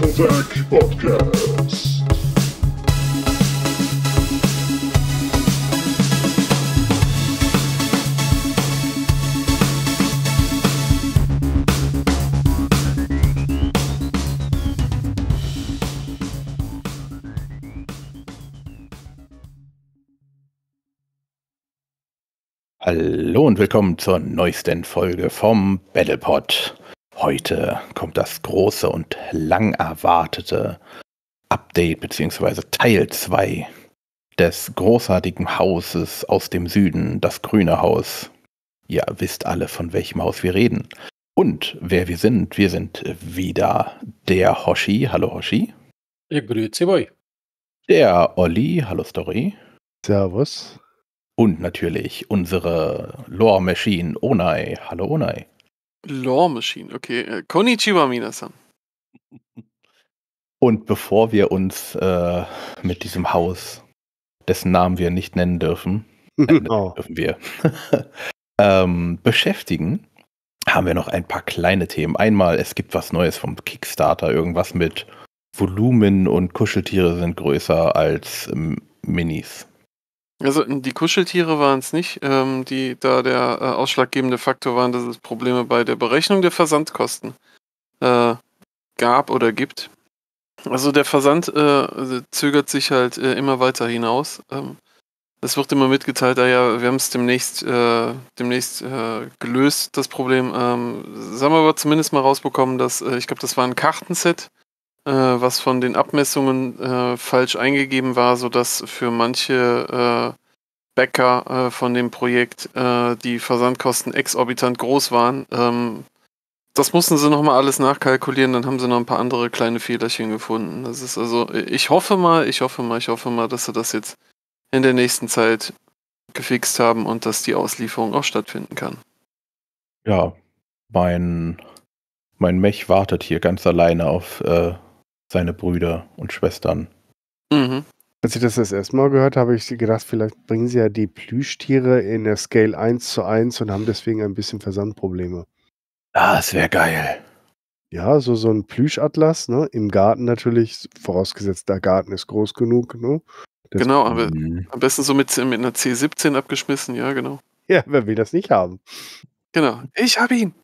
Motherfuck Podcast. Hallo und willkommen zur neuesten Folge vom Battlepod. Heute kommt das große und lang erwartete Update bzw. Teil 2 des großartigen Hauses aus dem Süden, das grüne Haus. Ihr wisst alle, von welchem Haus wir reden. Und wer wir sind, wir sind wieder der Hoshi. Hallo Hoshi. Ich grüße euch. Der Olli. Hallo Story. Servus. Und natürlich unsere Lore Machine Onai. Hallo Onai. Law Machine, okay. Äh, Konnichiwa Minasan. Und bevor wir uns äh, mit diesem Haus, dessen Namen wir nicht nennen dürfen, oh. dürfen wir, ähm, beschäftigen, haben wir noch ein paar kleine Themen. Einmal, es gibt was Neues vom Kickstarter, irgendwas mit Volumen und Kuscheltiere sind größer als ähm, Minis. Also die Kuscheltiere waren es nicht, ähm, die da der äh, ausschlaggebende Faktor waren, dass es Probleme bei der Berechnung der Versandkosten äh, gab oder gibt. Also der Versand äh, also zögert sich halt äh, immer weiter hinaus. Ähm, es wird immer mitgeteilt, ah ja, wir haben es demnächst, äh, demnächst äh, gelöst, das Problem. Ähm, haben wir aber zumindest mal rausbekommen, dass, ich glaube, das war ein Kartenset, äh, was von den Abmessungen äh, falsch eingegeben war, sodass für manche äh, Bäcker äh, von dem Projekt äh, die Versandkosten exorbitant groß waren. Ähm, das mussten sie nochmal alles nachkalkulieren, dann haben sie noch ein paar andere kleine Fehlerchen gefunden. Das ist also, ich hoffe mal, ich hoffe mal, ich hoffe mal, dass sie das jetzt in der nächsten Zeit gefixt haben und dass die Auslieferung auch stattfinden kann. Ja, mein, mein Mech wartet hier ganz alleine auf äh, seine Brüder und Schwestern. Mhm. Als ich das das erste Mal gehört habe, habe ich gedacht, vielleicht bringen sie ja die Plüschtiere in der Scale 1 zu 1 und haben deswegen ein bisschen Versandprobleme. Ah, es wäre geil. Ja, so, so ein Plüschatlas, ne? Im Garten natürlich, vorausgesetzt, der Garten ist groß genug, ne? Das genau, mhm. aber mhm. am besten so mit, mit einer C17 abgeschmissen, ja, genau. Ja, wer will das nicht haben? Genau. Ich habe ihn.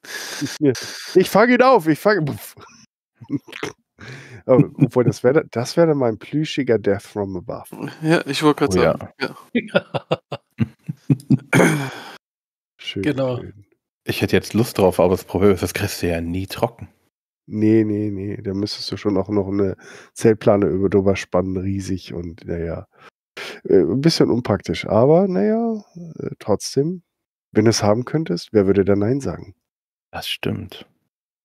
Ich, ich fange ihn auf, ich fange. obwohl, das wäre das wär dann mein plüschiger Death from Above. Ja, ich wollte gerade oh, sagen. Ja. Ja. schön. Genau. Schön. Ich hätte jetzt Lust drauf, aber das Problem ist, das kriegst du ja nie trocken. Nee, nee, nee. Da müsstest du schon auch noch eine Zeltplane über drüber spannen, riesig und naja. Äh, ein bisschen unpraktisch, aber naja, äh, trotzdem, wenn du es haben könntest, wer würde da Nein sagen? Das stimmt.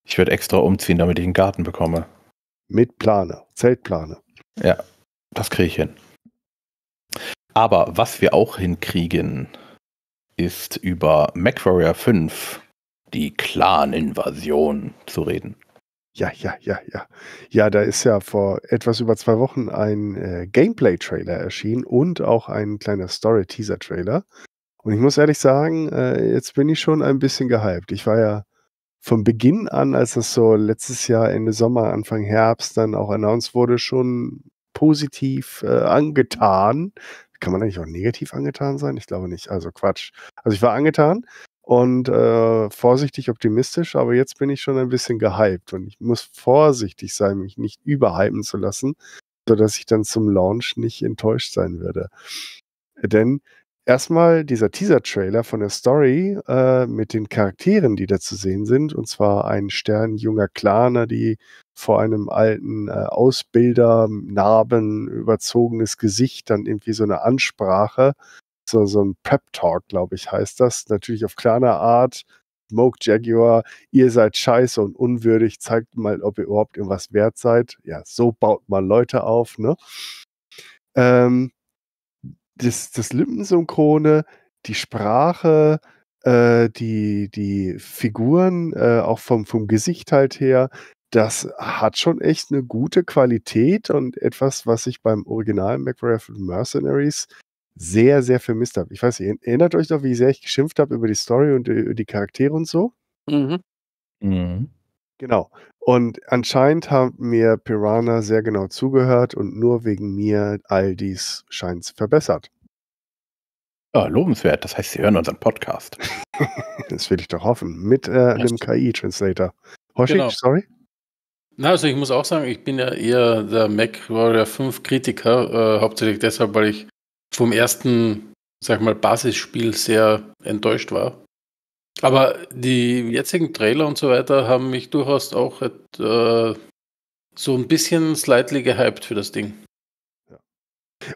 Ich würde extra umziehen, damit ich einen Garten bekomme mit Plane, Zeltplane. Ja, das kriege ich hin. Aber was wir auch hinkriegen, ist über MacWarrior 5 die Clan-Invasion zu reden. Ja, ja, ja, ja. Ja, da ist ja vor etwas über zwei Wochen ein äh, Gameplay-Trailer erschienen und auch ein kleiner Story-Teaser-Trailer. Und ich muss ehrlich sagen, äh, jetzt bin ich schon ein bisschen gehypt. Ich war ja von Beginn an, als das so letztes Jahr Ende Sommer, Anfang Herbst dann auch announced wurde, schon positiv äh, angetan. Kann man eigentlich auch negativ angetan sein? Ich glaube nicht. Also Quatsch. Also ich war angetan und äh, vorsichtig optimistisch, aber jetzt bin ich schon ein bisschen gehypt und ich muss vorsichtig sein, mich nicht überhypen zu lassen, sodass ich dann zum Launch nicht enttäuscht sein würde. Denn erstmal dieser Teaser-Trailer von der Story äh, mit den Charakteren, die da zu sehen sind. Und zwar ein Stern junger Klaner, die vor einem alten äh, Ausbilder, Narben, überzogenes Gesicht, dann irgendwie so eine Ansprache, so, so ein Prep-Talk, glaube ich, heißt das. Natürlich auf kleiner Art. Smoke Jaguar, ihr seid scheiße und unwürdig, zeigt mal, ob ihr überhaupt irgendwas wert seid. Ja, so baut man Leute auf, ne? Ähm, das, das lippen die Sprache, äh, die, die Figuren, äh, auch vom, vom Gesicht halt her, das hat schon echt eine gute Qualität und etwas, was ich beim Original McGrath Mercenaries sehr, sehr vermisst habe. Ich weiß nicht, erinnert euch doch, wie sehr ich geschimpft habe über die Story und die, äh, die Charaktere und so? Mhm. Mhm. Genau. Und anscheinend haben mir Piranha sehr genau zugehört und nur wegen mir all dies scheint verbessert. Ja, ah, lobenswert, das heißt, Sie hören unseren Podcast. das will ich doch hoffen, mit äh, einem KI-Translator. Hoshi, genau. sorry? Na, also ich muss auch sagen, ich bin ja eher der Mac Warrior 5 Kritiker, äh, hauptsächlich deshalb, weil ich vom ersten, sag mal, Basisspiel sehr enttäuscht war. Aber die jetzigen Trailer und so weiter haben mich durchaus auch äh, so ein bisschen slightly gehypt für das Ding.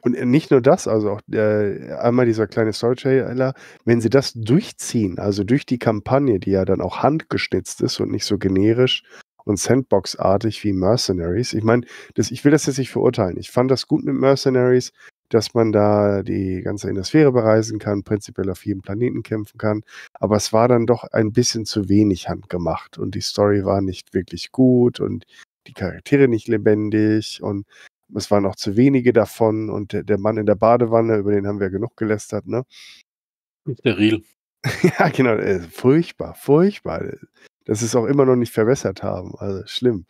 Und äh, nicht nur das, also auch äh, einmal dieser kleine story wenn sie das durchziehen, also durch die Kampagne, die ja dann auch handgeschnitzt ist und nicht so generisch und Sandbox-artig wie Mercenaries. Ich meine, ich will das jetzt nicht verurteilen. Ich fand das gut mit Mercenaries dass man da die ganze Innosphäre bereisen kann, prinzipiell auf jedem Planeten kämpfen kann. Aber es war dann doch ein bisschen zu wenig handgemacht und die Story war nicht wirklich gut und die Charaktere nicht lebendig und es waren auch zu wenige davon und der Mann in der Badewanne, über den haben wir genug gelästert, ne? Steril. ja, genau, äh, furchtbar, furchtbar. Dass sie es auch immer noch nicht verbessert haben, also schlimm.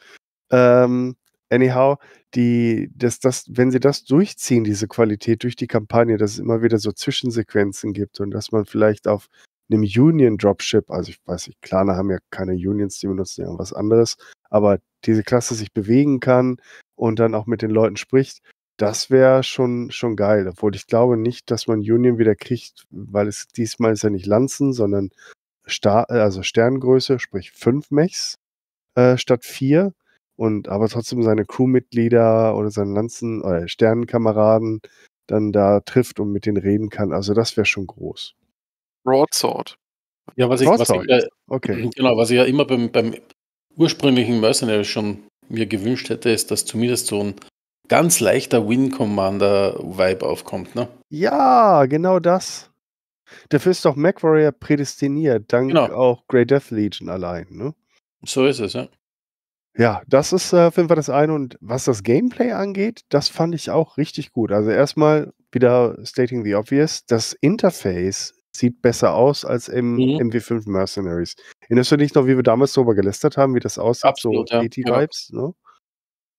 Ähm, anyhow, die, dass das, wenn sie das durchziehen, diese Qualität durch die Kampagne, dass es immer wieder so Zwischensequenzen gibt und dass man vielleicht auf einem Union Dropship, also ich weiß nicht, Klane haben ja keine Unions, die benutzen ja was anderes, aber diese Klasse sich bewegen kann und dann auch mit den Leuten spricht, das wäre schon, schon geil. Obwohl ich glaube nicht, dass man Union wieder kriegt, weil es diesmal ist ja nicht Lanzen, sondern Star also Sterngröße, sprich fünf Mechs äh, statt vier und aber trotzdem seine Crewmitglieder oder seine Lanzen oder äh, Sternenkameraden dann da trifft und mit denen reden kann. Also das wäre schon groß. Broadsword. Ja, was ich, was ich ja, okay. genau, was ich ja immer beim, beim ursprünglichen Mercenary schon mir gewünscht hätte, ist, dass zumindest so ein ganz leichter Win Commander Vibe aufkommt, ne? Ja, genau das. Dafür ist doch MacWarrior prädestiniert, dank genau. auch Grey Death Legion allein, ne? So ist es, ja. Ja, das ist äh, auf jeden Fall das eine. Und was das Gameplay angeht, das fand ich auch richtig gut. Also erstmal wieder stating the obvious, das Interface sieht besser aus als im mhm. MW5 Mercenaries. Erinnerst du dich noch, wie wir damals darüber gelästert haben, wie das aussieht, Absolut, so e ja. vibes ja. ne?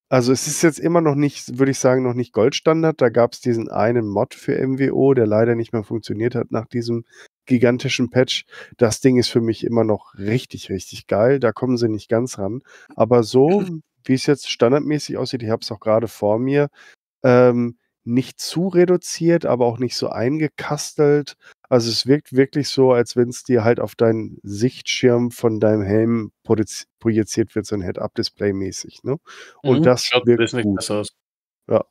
Also es ist jetzt immer noch nicht, würde ich sagen, noch nicht Goldstandard. Da gab es diesen einen Mod für MWO, der leider nicht mehr funktioniert hat nach diesem gigantischen Patch. Das Ding ist für mich immer noch richtig, richtig geil. Da kommen sie nicht ganz ran. Aber so, wie es jetzt standardmäßig aussieht, ich habe es auch gerade vor mir, ähm, nicht zu reduziert, aber auch nicht so eingekastelt. Also es wirkt wirklich so, als wenn es dir halt auf deinen Sichtschirm von deinem Helm projiziert wird, so ein Head-Up-Display mäßig. Ne? Und mhm, das wirkt gut. Ja,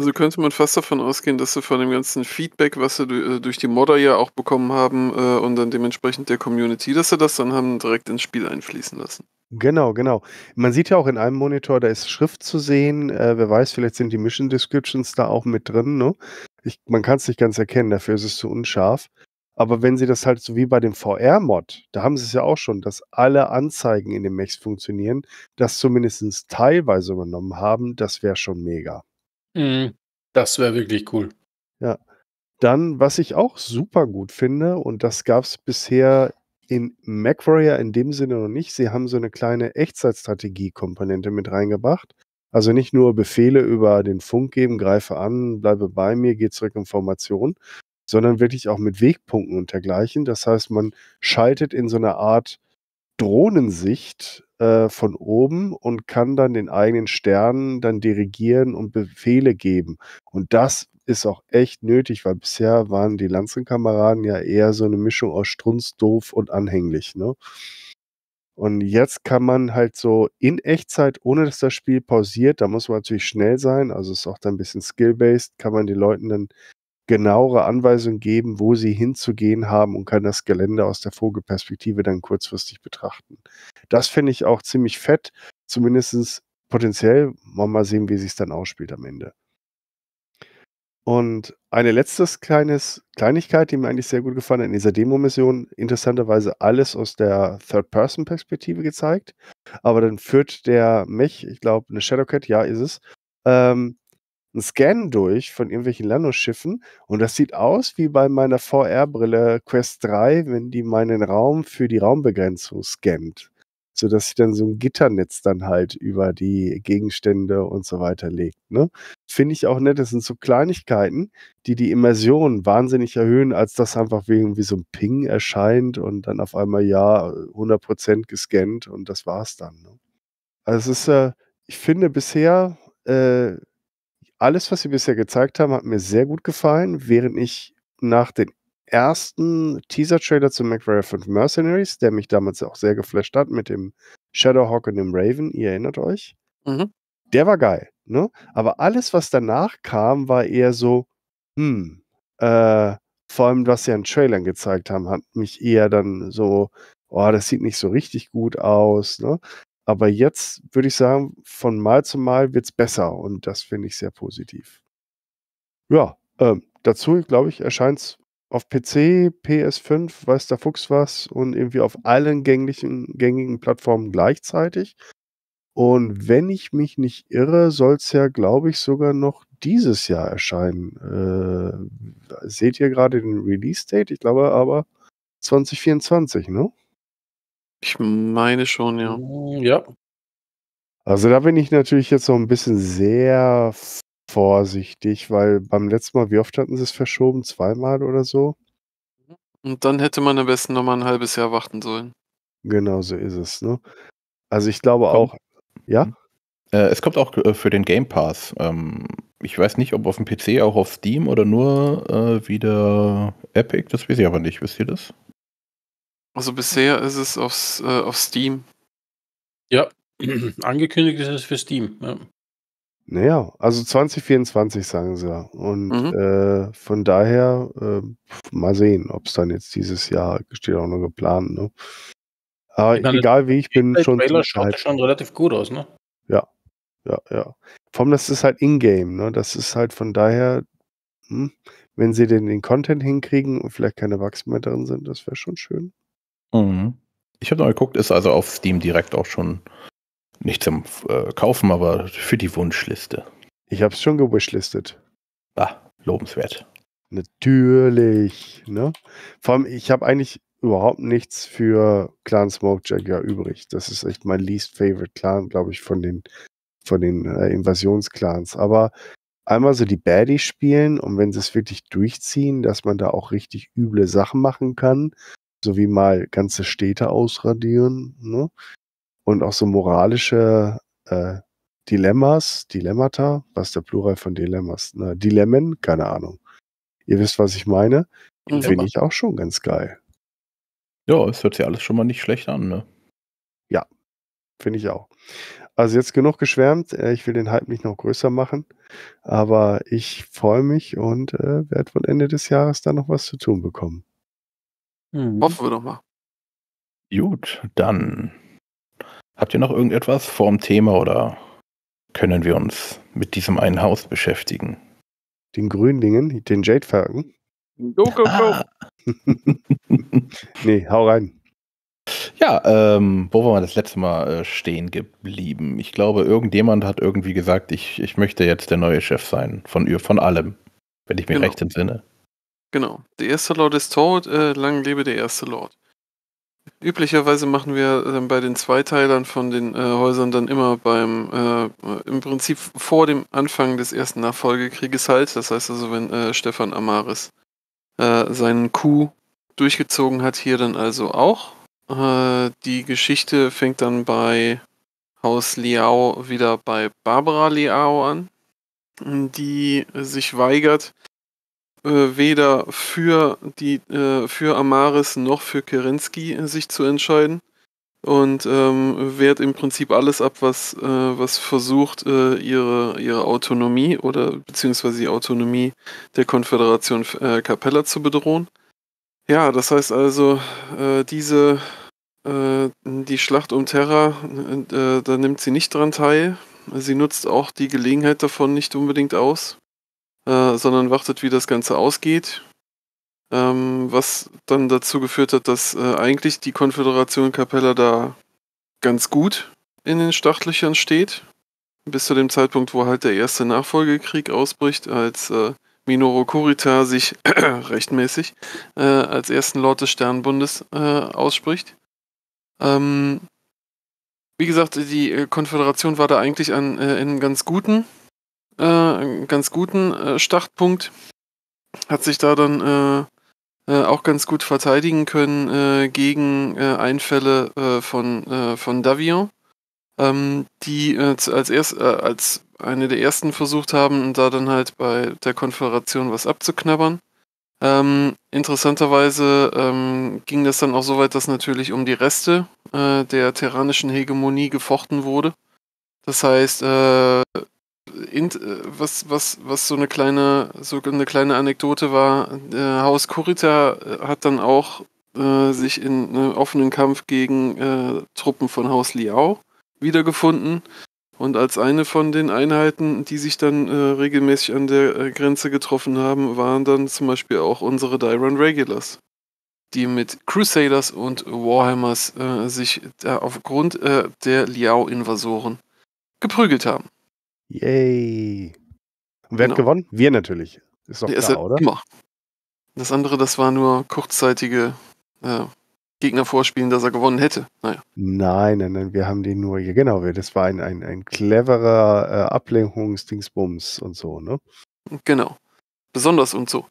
also könnte man fast davon ausgehen, dass sie von dem ganzen Feedback, was sie äh, durch die Modder ja auch bekommen haben äh, und dann dementsprechend der Community, dass sie das dann haben direkt ins Spiel einfließen lassen. Genau, genau. Man sieht ja auch in einem Monitor, da ist Schrift zu sehen. Äh, wer weiß, vielleicht sind die Mission Descriptions da auch mit drin. Ne? Ich, man kann es nicht ganz erkennen, dafür ist es zu unscharf. Aber wenn sie das halt so wie bei dem VR-Mod, da haben sie es ja auch schon, dass alle Anzeigen in dem Mechs funktionieren, das zumindest teilweise übernommen haben, das wäre schon mega. Mhm. Das wäre wirklich cool. Ja. Dann, was ich auch super gut finde, und das gab es bisher in MacWarrior in dem Sinne noch nicht, sie haben so eine kleine Echtzeitstrategie-Komponente mit reingebracht. Also nicht nur Befehle über den Funk geben, greife an, bleibe bei mir, geh zurück in Formation, sondern wirklich auch mit Wegpunkten und dergleichen. Das heißt, man schaltet in so einer Art Drohnensicht äh, von oben und kann dann den eigenen Sternen dann dirigieren und Befehle geben. Und das ist auch echt nötig, weil bisher waren die Lanzenkameraden ja eher so eine Mischung aus Strunz, doof und anhänglich. Ne? Und jetzt kann man halt so in Echtzeit, ohne dass das Spiel pausiert, da muss man natürlich schnell sein, also ist auch dann ein bisschen skill-based, kann man den Leuten dann genauere Anweisungen geben, wo sie hinzugehen haben und kann das Gelände aus der Vogelperspektive dann kurzfristig betrachten. Das finde ich auch ziemlich fett, zumindest potenziell. Mal sehen, wie sich es dann ausspielt am Ende. Und eine letzte Kleinigkeit, die mir eigentlich sehr gut gefallen hat in dieser Demo-Mission, interessanterweise alles aus der Third-Person-Perspektive gezeigt. Aber dann führt der Mech, ich glaube, eine Shadowcat, ja, ist es, ähm, einen Scan durch von irgendwelchen Landungsschiffen und das sieht aus wie bei meiner VR-Brille Quest 3, wenn die meinen Raum für die Raumbegrenzung scannt. Sodass sie dann so ein Gitternetz dann halt über die Gegenstände und so weiter legt. Ne? Finde ich auch nett. Das sind so Kleinigkeiten, die die Immersion wahnsinnig erhöhen, als dass einfach wegen wie so ein Ping erscheint und dann auf einmal ja 100% gescannt und das war's dann. Ne? Also es ist, äh, ich finde bisher äh, alles, was sie bisher gezeigt haben, hat mir sehr gut gefallen, während ich nach den ersten Teaser-Trailer zu McRae 5 Mercenaries, der mich damals auch sehr geflasht hat, mit dem Shadowhawk und dem Raven, ihr erinnert euch, mhm. der war geil. Ne? Aber alles, was danach kam, war eher so, hm, äh, vor allem, was sie an Trailern gezeigt haben, hat mich eher dann so, oh, das sieht nicht so richtig gut aus. Ne? Aber jetzt würde ich sagen, von Mal zu Mal wird es besser und das finde ich sehr positiv. Ja, ähm, dazu, glaube ich, erscheint es auf PC, PS5, weiß der Fuchs was und irgendwie auf allen gänglichen, gängigen Plattformen gleichzeitig. Und wenn ich mich nicht irre, soll es ja, glaube ich, sogar noch dieses Jahr erscheinen. Äh, seht ihr gerade den Release-Date? Ich glaube aber 2024, ne? Ich meine schon, ja. Hm, ja. Also da bin ich natürlich jetzt noch ein bisschen sehr vorsichtig, weil beim letzten Mal, wie oft hatten sie es verschoben? Zweimal oder so? Und dann hätte man am besten nochmal ein halbes Jahr warten sollen. Genau so ist es, ne? Also ich glaube Komm. auch, ja? Hm. Äh, es kommt auch äh, für den Game Pass. Ähm, ich weiß nicht, ob auf dem PC, auch auf Steam oder nur äh, wieder Epic, das weiß ich aber nicht. Wisst ihr das? Also bisher ist es aufs, äh, auf Steam. Ja, angekündigt ist es für Steam. Ja. Naja, also 2024 sagen sie ja. Und mhm. äh, von daher äh, mal sehen, ob es dann jetzt dieses Jahr steht auch noch geplant. Ne? Aber meine, egal wie ich bin, schon. Der Trailer schaut schon relativ gut aus, ne? Ja, ja, ja. Vom, das ist halt Ingame, ne? Das ist halt von daher, hm, wenn sie den, den Content hinkriegen und vielleicht keine Wachs mehr drin sind, das wäre schon schön. Mhm. Ich habe noch geguckt, ist also auf Steam direkt auch schon nicht zum äh, Kaufen, aber für die Wunschliste. Ich habe es schon gewishlistet. Ah, lobenswert. Natürlich. Ne? Vor allem, ich habe eigentlich überhaupt nichts für Clan Smokejacker übrig. Das ist echt mein least favorite Clan, glaube ich, von den, von den äh, Invasionsclans. Aber einmal so die Baddies spielen und wenn sie es wirklich durchziehen, dass man da auch richtig üble Sachen machen kann sowie mal ganze Städte ausradieren ne? und auch so moralische äh, Dilemmas, Dilemmata, was der Plural von Dilemmas? ne? Dilemmen, keine Ahnung. Ihr wisst, was ich meine. Finde ich auch schon ganz geil. Ja, es hört sich alles schon mal nicht schlecht an, ne? Ja, finde ich auch. Also jetzt genug geschwärmt. Äh, ich will den Hype nicht noch größer machen, aber ich freue mich und äh, werde wohl Ende des Jahres da noch was zu tun bekommen. Mhm. Hoffen wir doch mal. Gut, dann habt ihr noch irgendetwas vorm Thema oder können wir uns mit diesem einen Haus beschäftigen? Den Grünlingen, den Jadefaken. Go, go, go. Ah. nee, hau rein. Ja, ähm, wo waren wir das letzte Mal äh, stehen geblieben? Ich glaube, irgendjemand hat irgendwie gesagt, ich, ich möchte jetzt der neue Chef sein von, von allem, wenn ich mir genau. recht entsinne. Genau. Der erste Lord ist tot, äh, lang lebe der erste Lord. Üblicherweise machen wir dann ähm, bei den Zweiteilern von den äh, Häusern dann immer beim, äh, im Prinzip vor dem Anfang des ersten Nachfolgekrieges halt. Das heißt also, wenn äh, Stefan Amaris äh, seinen Coup durchgezogen hat, hier dann also auch. Äh, die Geschichte fängt dann bei Haus Liao wieder bei Barbara Liao an, die sich weigert, äh, weder für die äh, für Amaris noch für Kerensky äh, sich zu entscheiden und ähm, wehrt im Prinzip alles ab, was, äh, was versucht, äh, ihre, ihre Autonomie oder beziehungsweise die Autonomie der Konföderation äh, Capella zu bedrohen. Ja, das heißt also, diese, die Schlacht um Terra, da nimmt sie nicht dran teil. Sie nutzt auch die Gelegenheit davon nicht unbedingt aus. Äh, sondern wartet, wie das Ganze ausgeht. Ähm, was dann dazu geführt hat, dass äh, eigentlich die Konföderation Capella da ganz gut in den Startlöchern steht. Bis zu dem Zeitpunkt, wo halt der erste Nachfolgekrieg ausbricht, als äh, Minoru Kurita sich rechtmäßig äh, als ersten Lord des Sternbundes äh, ausspricht. Ähm, wie gesagt, die äh, Konföderation war da eigentlich an, äh, in ganz guten äh, einen ganz guten äh, Startpunkt. Hat sich da dann äh, äh, auch ganz gut verteidigen können äh, gegen Einfälle von, von Davion, ähm, die als, erst, als eine der ersten versucht haben, da dann halt bei der Konföderation was abzuknabbern. Ähm, interessanterweise ähm, ging das dann auch so weit, dass natürlich um die Reste äh, der terranischen Hegemonie gefochten wurde. Das heißt, äh, äh, was, was, was so eine kleine, so eine kleine Anekdote war, äh, Haus Kurita äh, hat dann auch äh, sich in einem offenen Kampf gegen äh, Truppen von Haus Liao wiedergefunden. Und als eine von den Einheiten, die sich dann äh, regelmäßig an der Grenze getroffen haben, waren dann zum Beispiel auch unsere Diron Regulars die mit Crusaders und Warhammers äh, sich äh, aufgrund äh, der Liao-Invasoren geprügelt haben. Yay. Und wer genau. hat gewonnen? Wir natürlich. Ist doch klar, ist oder? Immer. Das andere, das war nur kurzzeitige äh, Gegner vorspielen, dass er gewonnen hätte. Naja. Nein, nein, nein, wir haben den nur, ja, genau, das war ein, ein, ein cleverer äh, Ablenkungsdingsbums und so, ne? Genau. Besonders und so.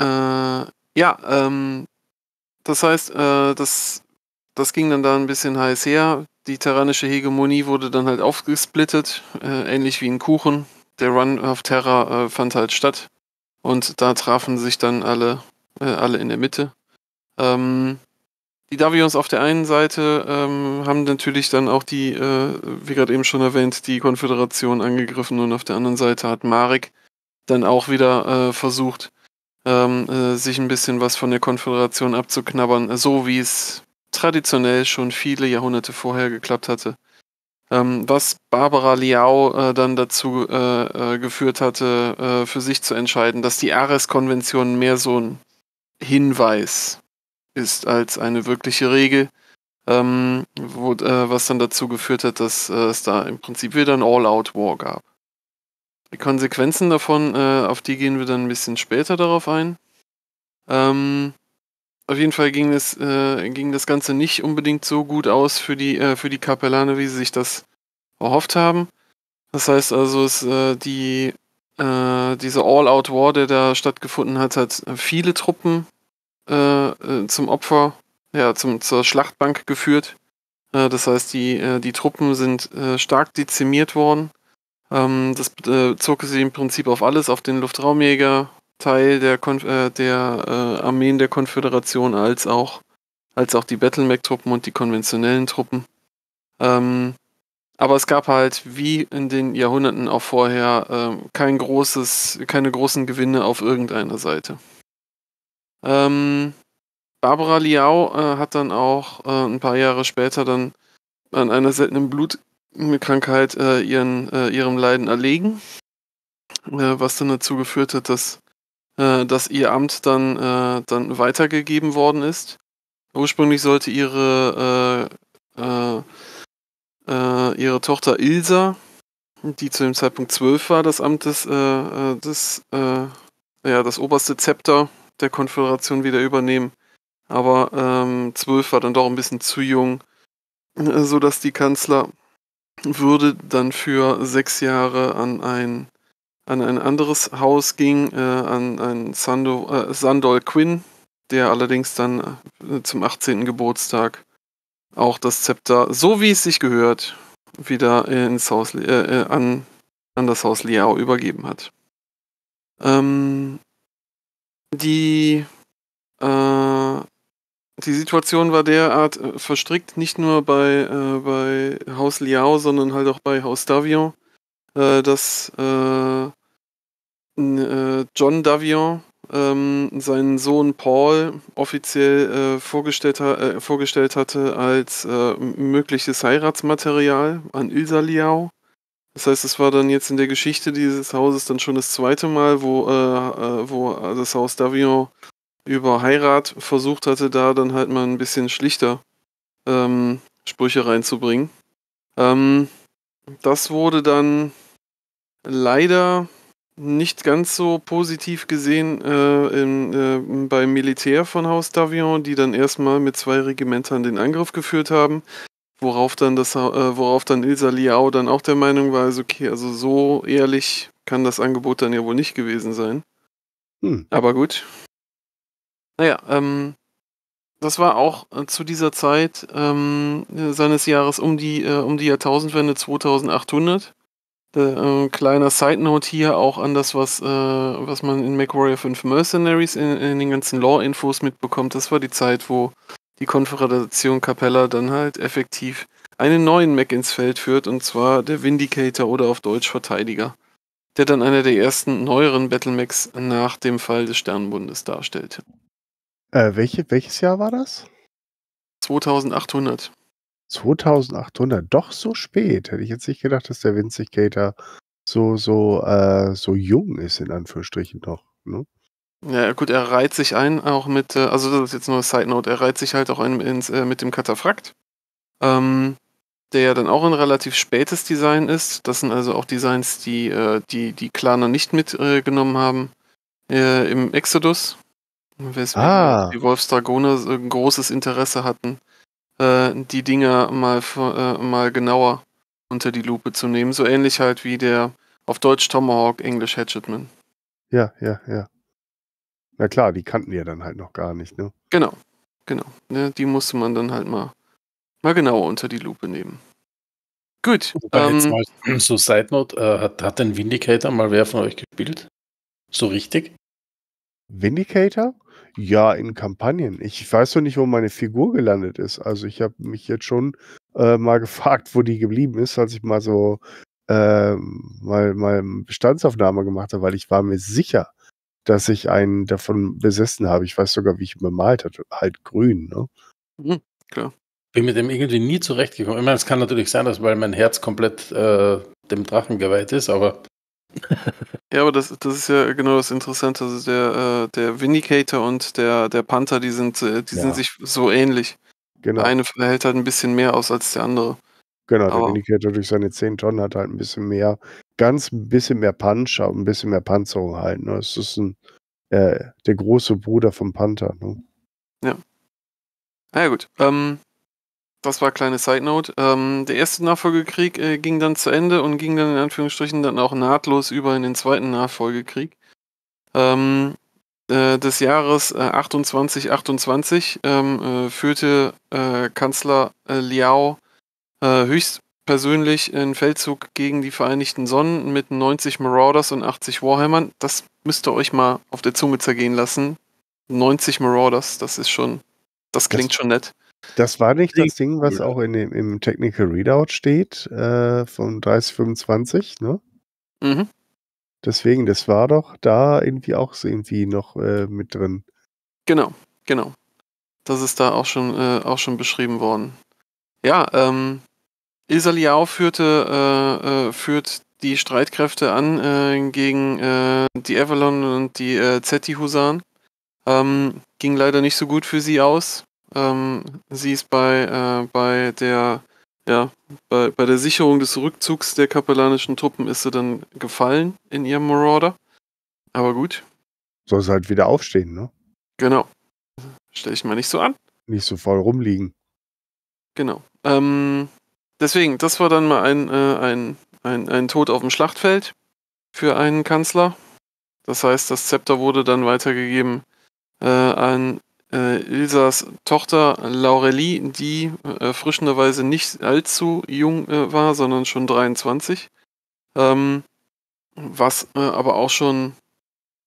Äh, ja, ähm, das heißt, äh, das, das ging dann da ein bisschen heiß her die terranische Hegemonie wurde dann halt aufgesplittet, äh, ähnlich wie ein Kuchen. Der Run of Terror äh, fand halt statt. Und da trafen sich dann alle, äh, alle in der Mitte. Ähm, die Davions auf der einen Seite ähm, haben natürlich dann auch die, äh, wie gerade eben schon erwähnt, die Konföderation angegriffen und auf der anderen Seite hat Marek dann auch wieder äh, versucht, ähm, äh, sich ein bisschen was von der Konföderation abzuknabbern, so wie es traditionell schon viele Jahrhunderte vorher geklappt hatte. Ähm, was Barbara Liao äh, dann dazu äh, äh, geführt hatte, äh, für sich zu entscheiden, dass die Ares-Konvention mehr so ein Hinweis ist als eine wirkliche Regel, ähm, wo, äh, was dann dazu geführt hat, dass äh, es da im Prinzip wieder ein All-Out-War gab. Die Konsequenzen davon, auf die gehen wir dann ein bisschen später darauf ein. Ähm, auf jeden Fall ging, es, äh, ging das Ganze nicht unbedingt so gut aus für die, äh, für die Kapellane, wie sie sich das erhofft haben. Das heißt also, es, äh, die, äh, diese All-Out-War, der da stattgefunden hat, hat viele Truppen äh, äh, zum Opfer, ja, zum, zur Schlachtbank geführt. das heißt, die, die Truppen sind stark dezimiert worden. Ähm, das zog sie im Prinzip auf alles, auf den Luftraumjäger, Teil der, Konf äh, der äh, Armeen der Konföderation als auch, als auch die Battlemech-Truppen und die konventionellen Truppen. Ähm, aber es gab halt, wie in den Jahrhunderten auch vorher, ähm, kein großes, keine großen Gewinne auf irgendeiner Seite. Ähm, Barbara Liao äh, hat dann auch äh, ein paar Jahre später dann an einer seltenen Blutkrankheit äh, ihren, äh, ihrem Leiden erlegen was dann dazu geführt hat, dass äh, dass ihr Amt dann, äh, dann weitergegeben worden ist. Ursprünglich sollte ihre, äh, äh, äh ihre Tochter Ilsa, die zu dem Zeitpunkt zwölf war, das Amt des, äh, des ja, das oberste Zepter der Konföderation wieder übernehmen. Aber ähm, zwölf ähm, war dann doch ein bisschen zu jung, sodass die Kanzlerwürde dann für sechs Jahre an einen an ein anderes Haus ging, äh, an, an Sando, äh, Sandol Quinn, der allerdings dann äh, zum 18. Geburtstag auch das Zepter, so wie es sich gehört, wieder ins Haus, äh, äh, an, an das Haus Liao übergeben hat. Ähm, die, äh, die Situation war derart äh, verstrickt, nicht nur bei, äh, bei Haus Liao, sondern halt auch bei Haus Davion, äh, dass äh, äh, John Davion ähm, seinen Sohn Paul offiziell äh, vorgestellt, ha äh, vorgestellt, hatte als mögliches Heiratsmaterial an Ilsa Liao. Das heißt, es war dann jetzt in der Geschichte dieses Hauses dann schon das zweite Mal, wo, äh, wo das Haus Davion über Heirat versucht hatte, da dann halt mal ein bisschen schlichter ähm, Sprüche reinzubringen. Ähm, das wurde dann leider nicht ganz so positiv gesehen äh, im, äh, beim Militär von Haus Davion, die dann erstmal mit zwei Regimentern den Angriff geführt haben, worauf dann das, äh, worauf dann Ilsa Liao dann auch der Meinung war, also okay, also so ehrlich kann das Angebot dann ja wohl nicht gewesen sein. Hm. Aber gut. Naja, ähm, das war auch äh, zu dieser Zeit ähm, seines Jahres um die, äh, um die Jahrtausendwende 2800. Äh, äh, kleiner Side-Note hier auch an das, was, äh, was man in MacWarrior 5 Mercenaries in, in den ganzen Lore-Infos mitbekommt. Das war die Zeit, wo die Konföderation Capella dann halt effektiv einen neuen Mac ins Feld führt, und zwar der Vindicator oder auf Deutsch Verteidiger, der dann einer der ersten neueren Battle-Macs nach dem Fall des Sternenbundes darstellte. Äh, welche, welches Jahr war das? 2800. 2800, doch so spät. Hätte ich jetzt nicht gedacht, dass der Winzig Gator so, so, äh, so jung ist, in Anführungsstrichen noch. Ne? Ja, gut, er reiht sich ein, auch mit, äh, also das ist jetzt nur Side Note, er reiht sich halt auch ein ins, äh, mit dem Kataphrakt, ähm, der ja dann auch ein relativ spätes Design ist. Das sind also auch Designs, die äh, die, die Klaner nicht mitgenommen äh, haben äh, im Exodus. Weswegen ah. die Wolfsdragoner ein großes Interesse hatten äh, die Dinger mal, äh, mal genauer unter die Lupe zu nehmen. So ähnlich halt wie der auf Deutsch Tomahawk, Englisch Hatchetman. Ja, ja, ja. Na klar, die kannten wir dann halt noch gar nicht, ne? Genau, genau. Ne, die musste man dann halt mal, mal genauer unter die Lupe nehmen. Gut. Ähm, mal, so Side Note, äh, hat, hat denn Vindicator mal wer von euch gespielt? So richtig? Vindicator? Ja, in Kampagnen. Ich weiß noch nicht, wo meine Figur gelandet ist. Also ich habe mich jetzt schon äh, mal gefragt, wo die geblieben ist, als ich mal so äh, mal, mal Bestandsaufnahme gemacht habe, weil ich war mir sicher, dass ich einen davon besessen habe. Ich weiß sogar, wie ich ihn bemalt hatte. Halt grün, ne? Mhm, klar. Bin mit dem irgendwie nie zurechtgekommen. Ich meine, es kann natürlich sein, dass weil mein Herz komplett äh, dem Drachen geweiht ist, aber ja, aber das, das ist ja genau das Interessante. Also der, äh, der Vindicator und der, der Panther, die sind, äh, die ja. sind sich so ähnlich. Genau. Der eine verhält halt ein bisschen mehr aus als der andere. Genau, aber der Vindicator durch seine 10 Tonnen hat halt ein bisschen mehr, ganz ein bisschen mehr Punch, aber ein bisschen mehr Panzerung halt. Ne? Es ist ein, äh, der große Bruder vom Panther. Ne? Ja. Na ja, gut. Ähm, das war eine kleine Side Note. Ähm, der erste Nachfolgekrieg äh, ging dann zu Ende und ging dann in Anführungsstrichen dann auch nahtlos über in den zweiten Nachfolgekrieg ähm, äh, des Jahres äh, 2828 28, ähm, äh, führte äh, Kanzler äh, Liao höchstpersönlich einen Feldzug gegen die Vereinigten Sonnen mit 90 Marauders und 80 Warhammern. Das müsst ihr euch mal auf der Zunge zergehen lassen. 90 Marauders, das ist schon, das klingt das schon nett. Das war nicht das Ding, was auch in dem, im Technical Readout steht, äh, von 3025, ne? Mhm. Deswegen, das war doch da irgendwie auch irgendwie noch äh, mit drin. Genau, genau. Das ist da auch schon, äh, auch schon beschrieben worden. Ja, ähm, Ilsa Liao führte, äh, äh, führt die Streitkräfte an äh, gegen die Avalon und die äh, zeti husan Ähm, ging leider nicht so gut für sie aus. Ähm, sie ist bei, äh, bei der ja, bei, bei der Sicherung des Rückzugs der kapellanischen Truppen ist sie dann gefallen in ihrem Marauder. Aber gut. Soll sie halt wieder aufstehen, ne? Genau. Stell ich mal nicht so an. Nicht so voll rumliegen. Genau. Ähm, deswegen, das war dann mal ein, äh, ein, ein, ein Tod auf dem Schlachtfeld für einen Kanzler. Das heißt, das Zepter wurde dann weitergegeben äh, an äh, Ilsas Tochter Laurelie, die erfrischenderweise äh, nicht allzu jung äh, war, sondern schon 23. Ähm, was äh, aber auch schon,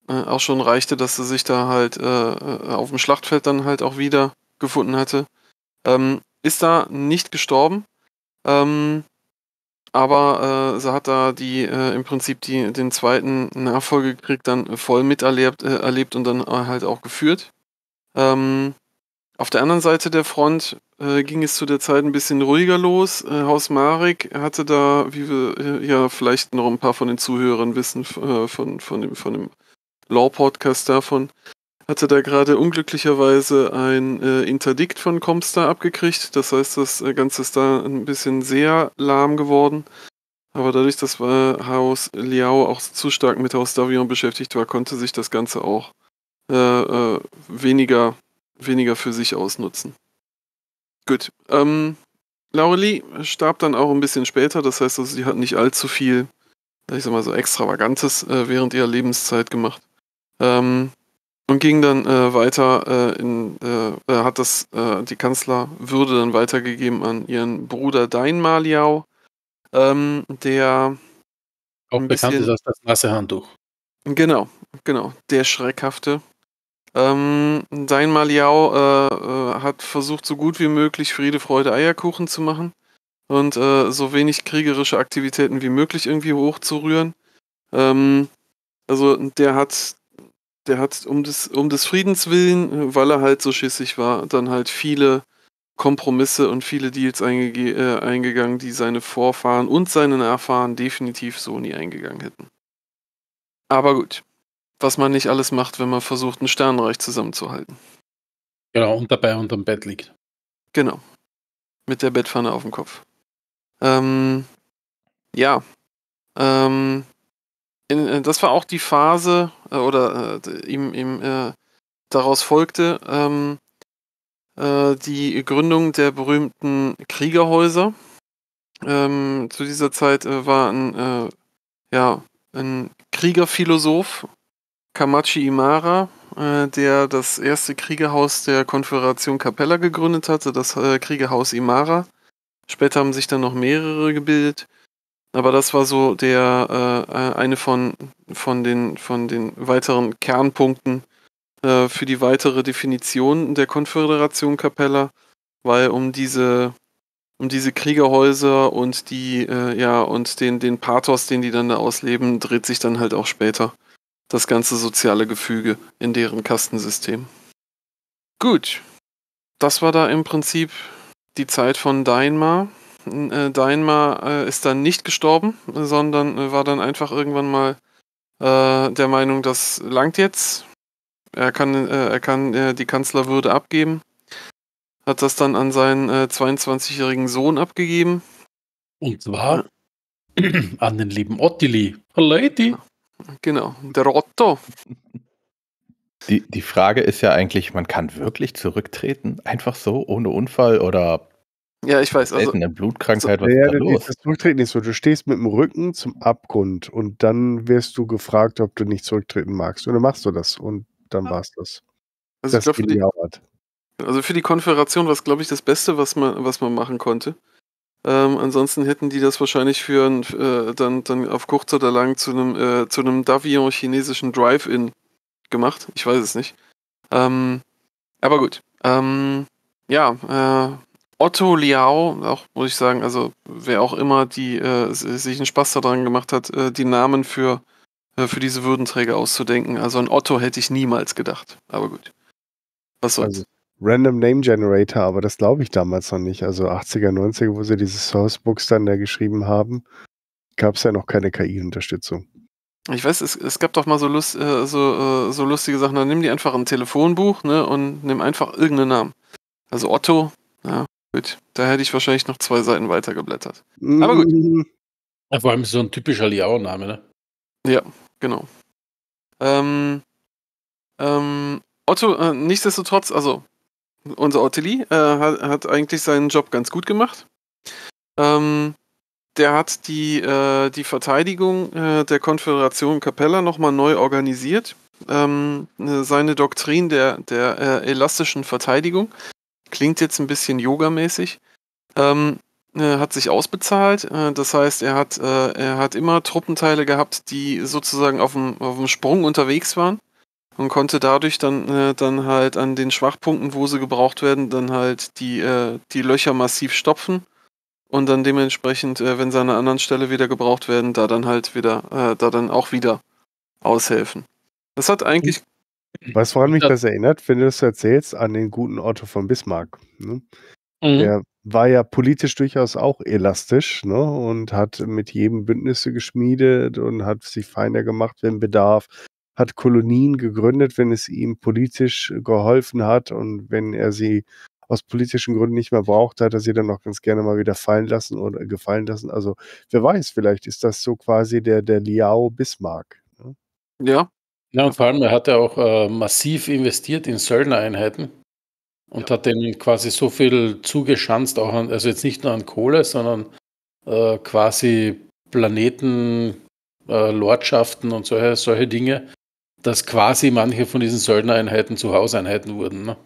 äh, auch schon reichte, dass sie sich da halt äh, auf dem Schlachtfeld dann halt auch wieder gefunden hatte. Ähm, ist da nicht gestorben. Ähm, aber äh, sie hat da die äh, im Prinzip die, den zweiten Nachfolgekrieg dann voll miterlebt äh, erlebt und dann halt auch geführt. Ähm, auf der anderen Seite der Front äh, ging es zu der Zeit ein bisschen ruhiger los. Äh, Haus Marek hatte da, wie wir äh, ja vielleicht noch ein paar von den Zuhörern wissen, äh, von, von dem, von dem Law-Podcast davon, hatte da gerade unglücklicherweise ein äh, Interdikt von Comstar abgekriegt. Das heißt, das äh, Ganze ist da ein bisschen sehr lahm geworden. Aber dadurch, dass Haus Liao auch zu stark mit Haus Davion beschäftigt war, konnte sich das Ganze auch äh, äh, weniger, weniger für sich ausnutzen. Gut. Ähm, Laurelie starb dann auch ein bisschen später, das heißt, also, sie hat nicht allzu viel, ich sag mal so, Extravagantes äh, während ihrer Lebenszeit gemacht. Ähm, und ging dann äh, weiter äh, in, äh, äh hat das, äh, die Kanzlerwürde dann weitergegeben an ihren Bruder Dein Maliau, ähm, der auch bekannt bisschen, ist als das nasse Handtuch. Genau, genau, der Schreckhafte. Ähm, Dein Maliao äh, äh, hat versucht, so gut wie möglich Friede, Freude, Eierkuchen zu machen und äh, so wenig kriegerische Aktivitäten wie möglich irgendwie hochzurühren. Ähm, also der hat, der hat um des, um des Friedens willen, weil er halt so schissig war, dann halt viele Kompromisse und viele Deals eingege äh, eingegangen, die seine Vorfahren und seine Erfahren definitiv so nie eingegangen hätten. Aber gut was man nicht alles macht, wenn man versucht, ein Sternenreich zusammenzuhalten. Genau, und dabei unterm Bett liegt. Genau. Mit der Bettpfanne auf dem Kopf. Ähm, ja. Ähm, in, äh, das war auch die Phase, äh, oder äh, ihm, ihm äh, daraus folgte ähm, äh, die Gründung der berühmten Kriegerhäuser. Ähm, zu dieser Zeit äh, war ein, ja, ein Kriegerphilosoph, Kamachi Imara, äh, der das erste Kriegerhaus der Konföderation Capella gegründet hatte, das äh, Kriegerhaus Imara. Später haben sich dann noch mehrere gebildet. Aber das war so der äh, eine von, von, den, von den weiteren Kernpunkten äh, für die weitere Definition der Konföderation Capella, weil um diese um diese Kriegerhäuser und die äh, ja und den den Pathos, den die dann da ausleben, dreht sich dann halt auch später das ganze soziale Gefüge in deren Kastensystem. Gut, das war da im Prinzip die Zeit von Dainmar. Äh, Dainmar äh, ist dann nicht gestorben, sondern äh, war dann einfach irgendwann mal äh, der Meinung, das langt jetzt. Er kann, er kann die Kanzlerwürde abgeben. Hat das dann an seinen 22-jährigen Sohn abgegeben. Und zwar an den lieben Ottilie. Hallo Otti. Genau, der Rotto. Die, die Frage ist ja eigentlich, man kann wirklich zurücktreten, einfach so, ohne Unfall oder ja, ich weiß. Also, eine Blutkrankheit, so, also was ja, ist da los? Das Zurücktreten ist so, du stehst mit dem Rücken zum Abgrund und dann wirst du gefragt, ob du nicht zurücktreten magst. Und dann machst du das und dann ja. Ah. war's das. Also das ich glaube, für die, also für die Konföderation war es, glaube ich, das Beste, was man, was man machen konnte. Ähm, ansonsten hätten die das wahrscheinlich für äh, dann, dann auf kurz oder lang zu einem äh, zu einem Davion chinesischen Drive-In gemacht. Ich weiß es nicht. Ähm, aber gut. Ähm, ja, äh, Otto Liao, auch muss ich sagen, also wer auch immer, die äh, sich einen Spaß daran gemacht hat, äh, die Namen für, äh, für diese Würdenträger auszudenken. Also an Otto hätte ich niemals gedacht. Aber gut. Was soll's. Also, Random Name Generator, aber das glaube ich damals noch nicht. Also 80er, 90er, wo sie diese Sourcebooks dann da geschrieben haben, gab es ja noch keine KI-Unterstützung. Ich weiß, es, es, gab doch mal so, Lust, äh, so, äh, so, lustige Sachen, dann nimm die einfach ein Telefonbuch ne, und nimm einfach irgendeinen Namen. Also Otto, ja, gut. Da hätte ich wahrscheinlich noch zwei Seiten weiter geblättert. Mhm. Aber gut. Ja, vor allem so ein typischer Liao-Name, ne? Ja, genau. Ähm, ähm, Otto, äh, nichtsdestotrotz, also unser Ottilie äh, hat, hat, eigentlich seinen Job ganz gut gemacht. Ähm, der hat die, äh, die Verteidigung äh, der Konföderation Capella nochmal neu organisiert. Ähm, äh, seine Doktrin der, der äh, elastischen Verteidigung klingt jetzt ein bisschen yogamäßig. Ähm, äh, hat sich ausbezahlt. das heißt, er hat, er hat immer Truppenteile gehabt, die sozusagen auf dem, auf dem Sprung unterwegs waren und konnte dadurch dann, äh, dann halt an den Schwachpunkten, wo sie gebraucht werden, dann halt die, äh, die Löcher massiv stopfen und dann dementsprechend, äh, wenn sie an einer anderen Stelle wieder gebraucht werden, da dann halt wieder, äh, da dann auch wieder aushelfen. Das hat eigentlich. Weißt du, woran mich das erinnert, wenn du das erzählst, an den guten Otto von Bismarck. Ne? Mhm. Der war ja politisch durchaus auch elastisch ne? und hat mit jedem Bündnisse geschmiedet und hat sich feiner gemacht, wenn Bedarf hat Kolonien gegründet, wenn es ihm politisch geholfen hat und wenn er sie aus politischen Gründen nicht mehr braucht, hat er sie dann auch ganz gerne mal wieder fallen lassen oder gefallen lassen. Also wer weiß, vielleicht ist das so quasi der, der Liao Bismarck. Ne? Ja. Ja, und vor allem, er hat ja auch äh, massiv investiert in Söldnereinheiten und ja. hat denen quasi so viel zugeschanzt, auch an, also jetzt nicht nur an Kohle, sondern äh, quasi Planeten, äh, Lordschaften und solche, solche Dinge, dass quasi manche von diesen Söldnereinheiten zu Hauseinheiten wurden. Ne?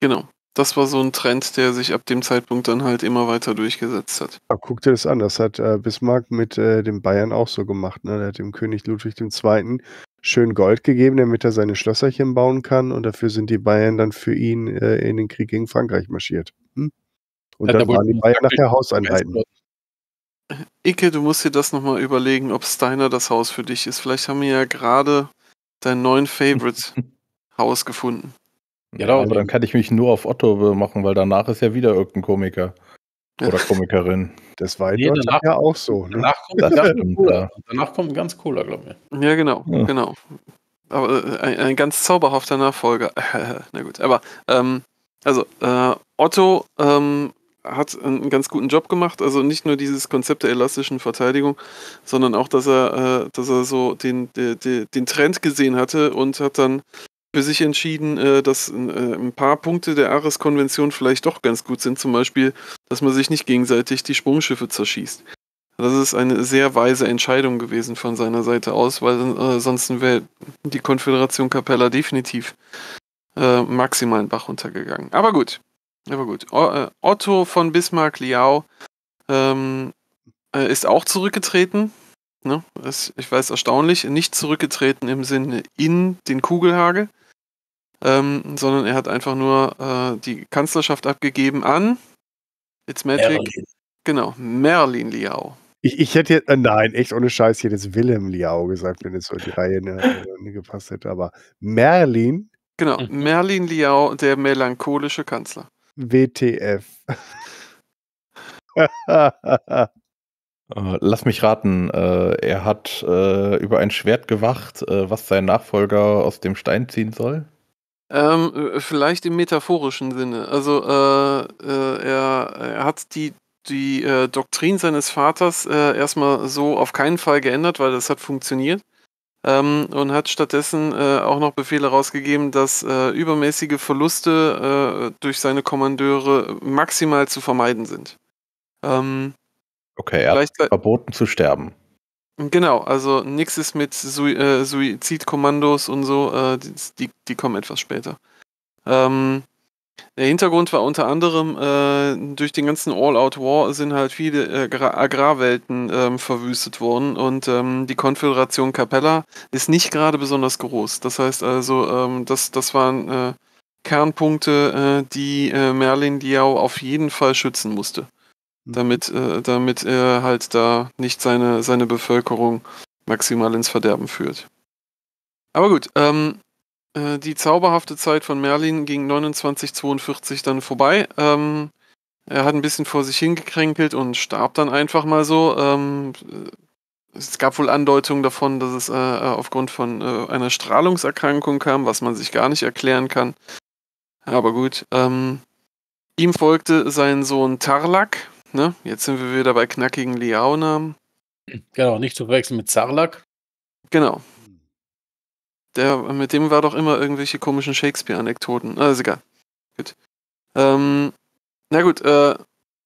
Genau. Das war so ein Trend, der sich ab dem Zeitpunkt dann halt immer weiter durchgesetzt hat. Aber guck dir das an, das hat äh, Bismarck mit äh, den Bayern auch so gemacht. Ne? Der hat dem König Ludwig II. schön Gold gegeben, damit er seine Schlösserchen bauen kann und dafür sind die Bayern dann für ihn äh, in den Krieg gegen Frankreich marschiert. Hm? Und ja, dann da waren die Bayern nachher Hauseinheiten. Ike, du musst dir das nochmal überlegen, ob Steiner das Haus für dich ist. Vielleicht haben wir ja gerade deinen neuen Favorite Haus gefunden. Ja, aber dann kann ich mich nur auf Otto machen, weil danach ist ja wieder irgendein Komiker. Oder Komikerin. Das war nee, danach, ja auch so. Ne? Danach, kommt, danach, Cola. danach kommt ganz cooler, glaube ich. Ja, genau, ja. genau. Aber äh, ein, ein, ganz zauberhafter Nachfolger. Na gut, aber ähm, also äh, Otto ähm, hat einen ganz guten Job gemacht. Also nicht nur dieses Konzept der elastischen Verteidigung, sondern auch, dass er, äh, dass er so den, de, den Trend gesehen hatte und hat dann für sich entschieden, äh, dass äh, ein paar Punkte der Ares-Konvention vielleicht doch ganz gut sind. Zum Beispiel, dass man sich nicht gegenseitig die Sprungschiffe zerschießt. Das ist eine sehr weise Entscheidung gewesen von seiner Seite aus, weil ansonsten äh, wäre die Konföderation Capella definitiv äh, maximal in Bach runtergegangen. Aber gut, aber gut. Äh, Otto von bismarck Liao ähm, äh, ist auch zurückgetreten. Ne? Ist, ich weiß, erstaunlich. Nicht zurückgetreten im Sinne in den Kugelhagel, ähm, sondern er hat einfach nur äh, die Kanzlerschaft abgegeben an. It's Magic. Merlin. Genau, Merlin Liao. Ich, ich hätte jetzt, äh, nein, echt ohne Scheiß, hier hätte jetzt Willem Liao gesagt, wenn jetzt so die Reihe ne, ne gepasst hätte, aber Merlin. Genau, mhm. Merlin Liao, der melancholische Kanzler. WTF. Äh, lass mich raten, äh, er hat äh, über ein Schwert gewacht, was sein Nachfolger aus dem Stein ziehen soll? Ähm, vielleicht im metaphorischen Sinne. Also äh, äh, er, er, hat die, die äh, Doktrin seines Vaters erstmal so auf keinen Fall geändert, weil das hat funktioniert ähm, und hat stattdessen äh, auch noch Befehle rausgegeben, dass äh, übermäßige Verluste äh, durch seine Kommandeure maximal zu vermeiden sind. Ähm, okay, er hat verboten zu sterben. Genau, also nichts ist mit Sui äh, Suizidkommandos und so, die, äh, die, die, kommen etwas später. Ähm, der Hintergrund war unter anderem, äh, durch den ganzen All-Out-War sind halt viele äh, Agrarwelten ähm, verwüstet worden und ähm, die Konföderation Capella ist nicht gerade besonders groß. Das heißt also, ähm, das, das waren äh, Kernpunkte, äh, die äh, Merlin Diao auf jeden Fall schützen musste, mhm. damit, äh, damit er halt da nicht seine, seine Bevölkerung maximal ins Verderben führt. Aber gut, ähm, äh, die zauberhafte Zeit von Merlin ging 2942 dann vorbei. Ähm, er hat ein bisschen vor sich hingekränkelt und starb dann einfach mal so. Ähm, es gab wohl Andeutungen davon, dass es äh, aufgrund von äh, einer Strahlungserkrankung kam, was man sich gar nicht erklären kann. Aber gut. Ähm, ihm folgte sein Sohn Tarlak. Ne? Jetzt sind wir wieder bei knackigen Liao-Namen. Genau, nicht zu verwechseln mit Zarlak. Genau. Der, mit dem war doch immer irgendwelche komischen Shakespeare-Anekdoten. Also egal. Gut. Ähm, na gut, äh,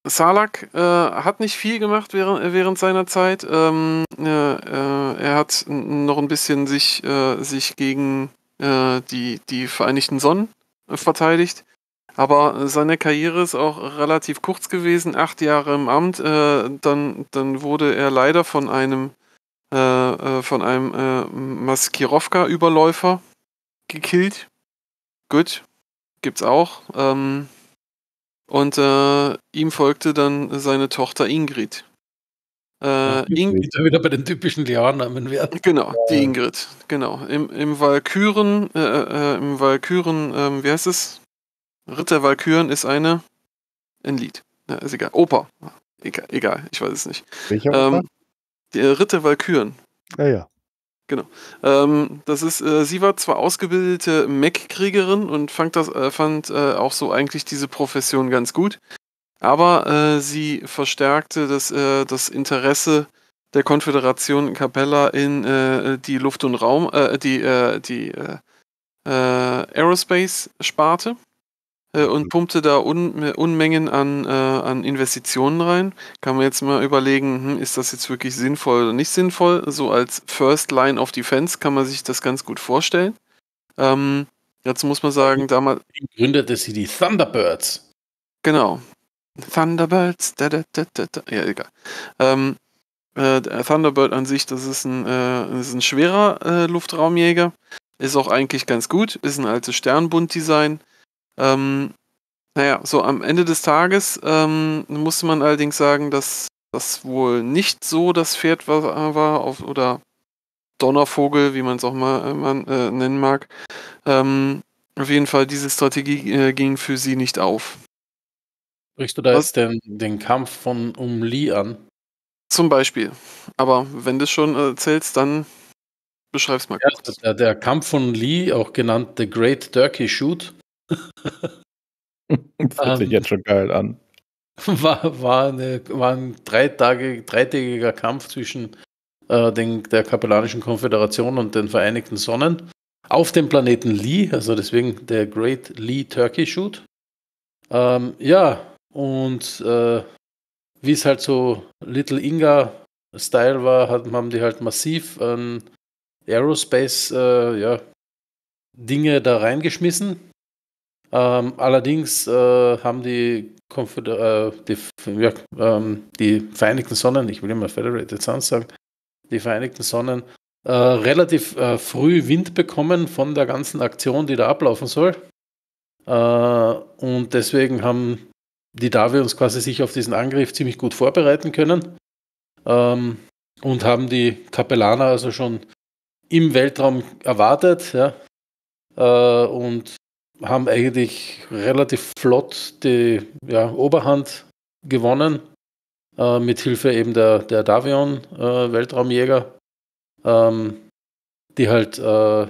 Salak äh, hat nicht viel gemacht während, während seiner Zeit. Ähm, äh, äh er hat noch ein bisschen sich, äh, sich gegen äh, die, die Vereinigten Sonnen verteidigt. Aber seine Karriere ist auch relativ kurz gewesen, acht Jahre im Amt. dann, dann wurde er leider von einem äh, äh, von einem äh, Maskirowka-Überläufer gekillt. Gut, gibt's auch. Ähm, und äh, ihm folgte dann seine Tochter Ingrid. Äh, Ingrid. Wieder bei den typischen Leonnamen werden. Genau, die Ingrid. Genau. Im, im Valkyren, äh, äh, äh, im Valkyren, äh, wie heißt es? Ritter Valkyren ist eine, ein Lied. Ja, ist egal. Opa. Egal, egal, ich weiß es nicht. Welcher ähm, Oper? Der Ritt der Walküren. Ja, ah, ja. Genau. Ähm, das ist, äh, sie war zwar ausgebildete Mech-Kriegerin und fand, das, äh, fand äh, auch so eigentlich diese Profession ganz gut, aber äh, sie verstärkte das, äh, das Interesse der Konföderation Capella in äh, die Luft- und Raum, die, die Aerospace-Sparte äh, und mhm. pumpte da Un Unmengen an, äh, an Investitionen rein. Kann man jetzt mal überlegen, hm, ist das jetzt wirklich sinnvoll oder nicht sinnvoll? So als First Line of Defense kann man sich das ganz gut vorstellen. Ähm, jetzt muss man sagen, damals. Gründete sie die Thunderbirds. Genau. Thunderbirds, da, da, da, da, da. ja, egal. Ähm, äh, äh Thunderbird an sich, das ist ein, äh, das ist ein schwerer äh, Luftraumjäger. Ist auch eigentlich ganz gut. Ist ein altes Sternbund-Design ähm, naja, so am Ende des Tages ähm, musste man allerdings sagen, dass das wohl nicht so das Pferd war, war auf, oder Donnervogel, wie man es auch mal, äh, äh, nennen mag. Ähm, auf jeden Fall, diese Strategie äh, ging für sie nicht auf. Sprichst du da Was? jetzt den, den, Kampf von Um Lee an? Zum Beispiel. Aber wenn du es schon erzählst, dann beschreib's mal. Ja, der, der, Kampf von Lee, auch genannt The Great Turkey Shoot, Fühlt sich ähm. jetzt schon geil an. War, war, eine, war ein drei Tage, dreitägiger Kampf zwischen äh, den, der Kapellanischen Konföderation und den Vereinigten Sonnen auf dem Planeten Lee, also deswegen der Great Lee Turkey Shoot. Ähm, ja, und äh, wie es halt so Little Inga-Style war, hat, haben die halt massiv ähm, Aerospace-Dinge äh, ja, da reingeschmissen ähm, allerdings äh, haben die, Konföder äh, die, ja, ähm, die, Vereinigten Sonnen, ich will immer Federated Suns sagen, die Vereinigten Sonnen äh, relativ äh, früh Wind bekommen von der ganzen Aktion, die da ablaufen soll. Äh, und deswegen haben die Davi uns quasi sich auf diesen Angriff ziemlich gut vorbereiten können ähm, und haben die Kapellaner also schon im Weltraum erwartet. Ja? Äh, und haben eigentlich relativ flott die ja, Oberhand gewonnen, äh, mit Hilfe eben der, der Davion-Weltraumjäger, äh, ähm, die halt äh,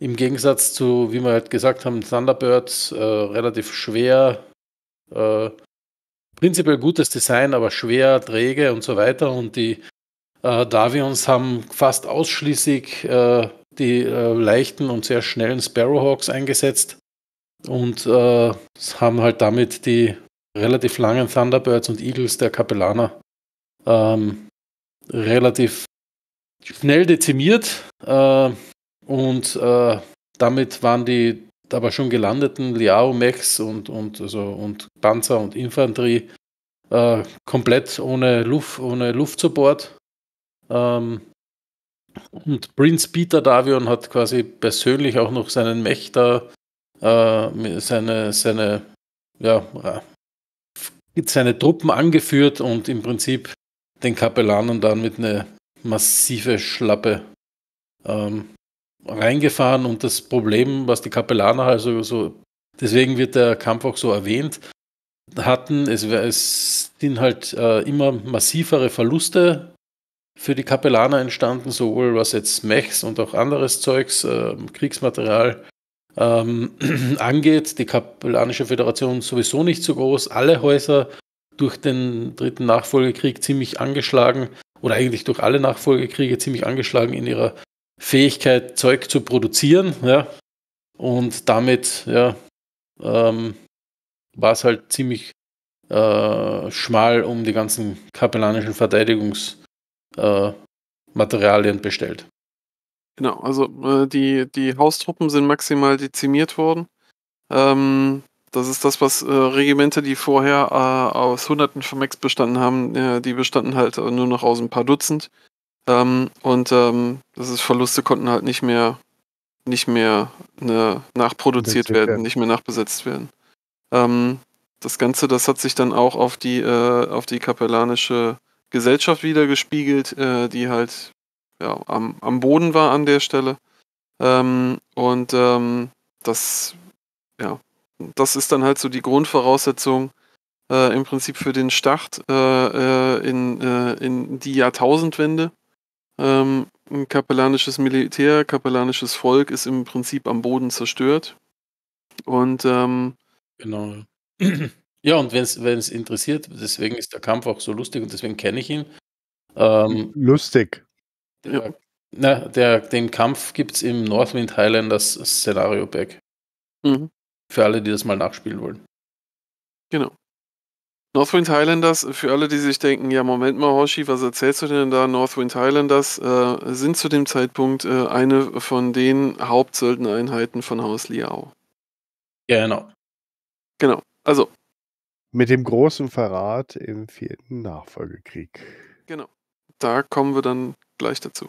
im Gegensatz zu, wie wir halt gesagt haben, Thunderbirds äh, relativ schwer, äh, prinzipiell gutes Design, aber schwer, träge und so weiter. Und die äh, Davions haben fast ausschließlich die äh, leichten und sehr schnellen Sparrowhawks eingesetzt und äh, haben halt damit die relativ langen Thunderbirds und Eagles der Kapellaner ähm, relativ schnell dezimiert äh, und äh, damit waren die aber schon gelandeten Liao, Mechs und, und, also, und Panzer und Infanterie äh, komplett ohne Luft, ohne Luft zu Bord. Ähm, und Prinz Peter Davion hat quasi persönlich auch noch seinen Mächter, äh, seine, seine, ja, äh, seine Truppen angeführt und im Prinzip den Kapellanen dann mit einer massive Schlappe ähm, reingefahren. Und das Problem, was die Kapellaner also halt so, deswegen wird der Kampf auch so erwähnt, hatten, es, es sind halt äh, immer massivere Verluste für die Kapellaner entstanden, sowohl was jetzt Mechs und auch anderes Zeugs, äh, Kriegsmaterial ähm, angeht. Die Kapellanische Föderation sowieso nicht so groß. Alle Häuser durch den dritten Nachfolgekrieg ziemlich angeschlagen oder eigentlich durch alle Nachfolgekriege ziemlich angeschlagen in ihrer Fähigkeit, Zeug zu produzieren. Ja? Und damit ja, ähm, war es halt ziemlich äh, schmal um die ganzen kapellanischen Verteidigungs- äh, Materialien bestellt. Genau, also äh, die, die Haustruppen sind maximal dezimiert worden. Ähm, das ist das, was äh, Regimente, die vorher äh, aus Hunderten von Max bestanden haben, äh, die bestanden halt nur noch aus ein paar Dutzend. Ähm, und ähm, das ist Verluste konnten halt nicht mehr nicht mehr ne, nachproduziert werden, werden, nicht mehr nachbesetzt werden. Ähm, das Ganze, das hat sich dann auch auf die äh, auf die kapellanische Gesellschaft wiedergespiegelt, äh, die halt ja, am, am Boden war an der Stelle. Ähm, und ähm, das, ja, das ist dann halt so die Grundvoraussetzung äh, im Prinzip für den Start äh, äh in, äh, in die Jahrtausendwende. Ähm, ein kapellanisches Militär, kapellanisches Volk ist im Prinzip am Boden zerstört. Und ähm, genau. Ja, und wenn es interessiert, deswegen ist der Kampf auch so lustig und deswegen kenne ich ihn. Ähm, hm, lustig. Der, na, der, den Kampf gibt es im Northwind Highlanders Szenario Pack. Mhm. Für alle, die das mal nachspielen wollen. Genau. Northwind Highlanders, für alle, die sich denken, ja, Moment mal, Hoshi, was erzählst du denn da? Northwind Highlanders äh, sind zu dem Zeitpunkt äh, eine von den Hauptsöldeneinheiten von Haus Liao. Genau. Genau. Also, mit dem großen Verrat im vierten Nachfolgekrieg. Genau. Da kommen wir dann gleich dazu.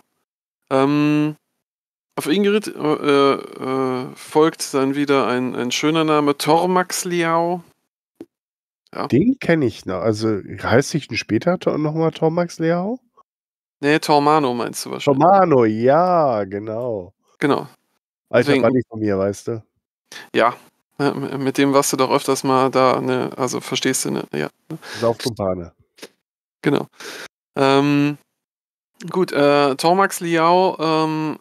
Ähm, auf Ingrid äh, äh, folgt dann wieder ein, ein schöner Name, Tormax Liao. Ja. Den kenne ich noch. Also heißt sich denn später nochmal Tormax Liao? Nee, Tormano meinst du wahrscheinlich. Tormano, ja, genau. Genau. Alter Deswegen, Buddy von mir, weißt du. Ja, äh, mit dem was du doch öfters mal da, eine, also verstehst du, ne, ja. Saufkumpane. Genau. Ähm, gut, äh, Tormax Liao ähm,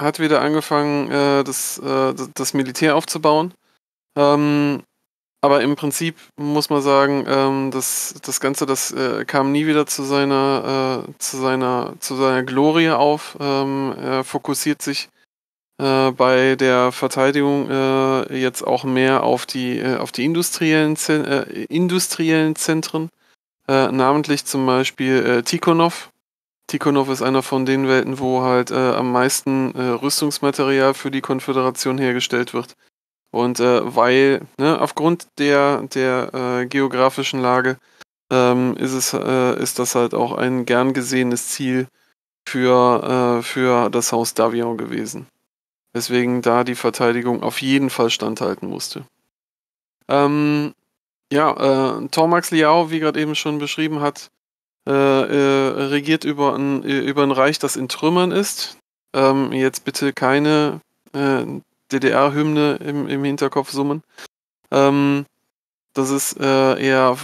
hat wieder angefangen, äh, das, äh, das Militär aufzubauen. Ähm, aber im Prinzip muss man sagen, ähm, das, das Ganze, das äh, kam nie wieder zu seiner, äh, zu seiner, zu seiner Glorie auf. Ähm, er fokussiert sich äh, bei der Verteidigung äh, jetzt auch mehr auf die, äh, auf die industriellen, Zen äh, industriellen Zentren, äh, namentlich zum Beispiel Tikhonov. Tikhonov ist einer von den Welten, wo halt am meisten Rüstungsmaterial für die Konföderation hergestellt wird. Und weil, ne, aufgrund der, der geografischen Lage, ähm, ist, es, äh, ist das halt auch ein gern gesehenes Ziel für, äh, für das Haus Davion gewesen. Deswegen da die Verteidigung auf jeden Fall standhalten musste. Ähm, ja, äh, Tormax Liao, wie gerade eben schon beschrieben hat, äh, äh, regiert über ein, äh, über ein Reich, das in Trümmern ist. Ähm, jetzt bitte keine äh, DDR-Hymne im, im Hinterkopf summen. Ähm, das ist, äh, er,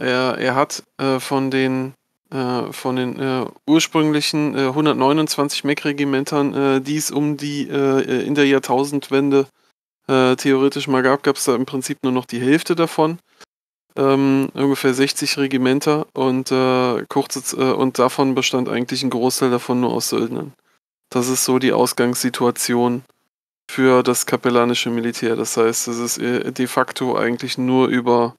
er, er hat von den äh, von den äh, ursprünglichen 129 äh, MAC-Regimentern, äh, die es um die äh, in der Jahrtausendwende theoretisch mal gab, gab es da im Prinzip nur noch die Hälfte davon. Ähm, ungefähr 60 Regimenter und kurze, und davon bestand eigentlich ein Großteil davon nur aus Söldnern. Das ist so die Ausgangssituation für das kapellanische Militär. Das heißt, es ist de facto eigentlich nur über,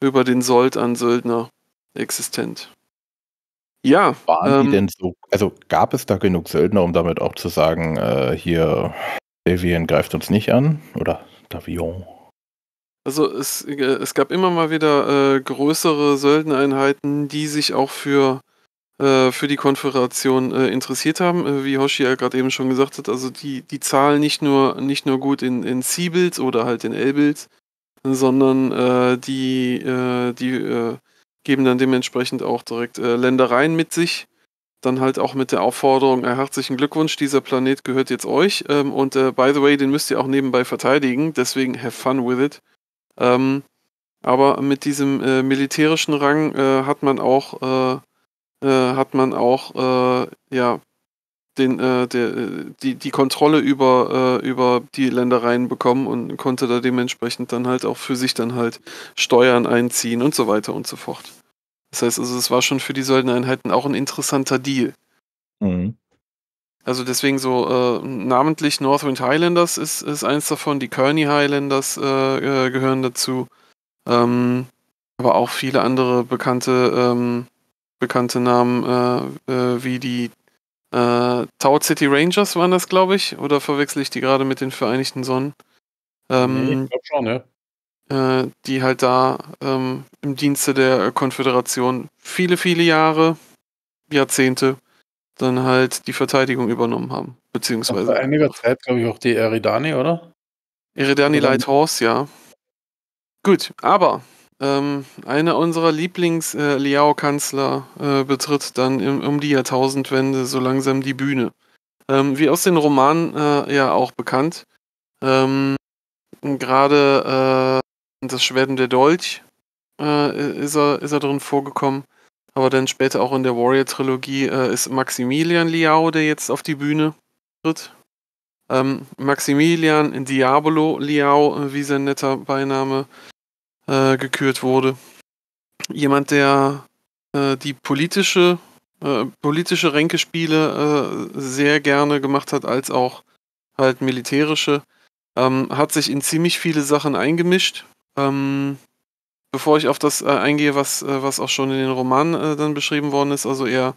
über den Sold an Söldner existent. Ja. Waren ähm, die denn so, also gab es da genug Söldner, um damit auch zu sagen, äh, hier, Davian greift uns nicht an? Oder Davion? Also es, äh, es gab immer mal wieder äh, größere Söldeneinheiten, die sich auch für, äh, für die Konföderation äh, interessiert haben. wie Hoshi ja gerade eben schon gesagt hat, also die, die zahlen nicht nur, nicht nur gut in, in C-Builds oder halt in L-Builds, sondern die, die geben dann dementsprechend auch direkt äh, Ländereien mit sich. Dann halt auch mit der Aufforderung, äh, herzlichen Glückwunsch, dieser Planet gehört jetzt euch. Ähm, und äh, by the way, den müsst ihr auch nebenbei verteidigen, deswegen have fun with it. Ähm, aber mit diesem äh, militärischen Rang äh, hat man auch, äh, äh, hat man auch ja, den, äh, der, äh, die, die Kontrolle über, äh, über die Ländereien bekommen und konnte da dementsprechend dann halt auch für sich dann halt Steuern einziehen und so weiter und so fort. Das heißt also, es war schon für die Söldnereinheiten auch ein interessanter Deal. Mhm. Also deswegen so äh, namentlich Northwind Highlanders ist, ist eins davon, die Kearney Highlanders äh, äh, gehören dazu. Ähm, aber auch viele andere bekannte, ähm, bekannte Namen wie die äh, Tower City Rangers waren das, glaube ich, oder verwechsel ich die gerade mit den Vereinigten Sonnen? Ähm, ich glaube schon, ja äh, die halt da ähm, im Dienste der Konföderation viele, viele Jahre, Jahrzehnte, dann halt die Verteidigung übernommen haben. Beziehungsweise. Vor einiger Zeit, glaube ich, auch die Eridani, oder? Eridani Light Horse, ja. Gut, aber ähm, einer unserer Lieblings-Liao-Kanzler äh, äh, betritt dann im, um die Jahrtausendwende so langsam die Bühne. Ähm, wie aus den Romanen äh, ja auch bekannt. Ähm, Gerade äh, das Schwerden der Dolch äh, ist, er, ist er drin vorgekommen. Aber dann später auch in der Warrior-Trilogie äh, ist Maximilian Liao, der jetzt auf die Bühne tritt. Ähm, Maximilian Diabolo Liao, wie sein netter Beiname äh, gekürt wurde. Jemand, der äh, die politische, äh, politische Ränkespiele äh, sehr gerne gemacht hat, als auch halt militärische, ähm, hat sich in ziemlich viele Sachen eingemischt. Ähm, bevor ich auf das äh, eingehe, was, äh, was auch schon in den Romanen dann beschrieben worden ist, also er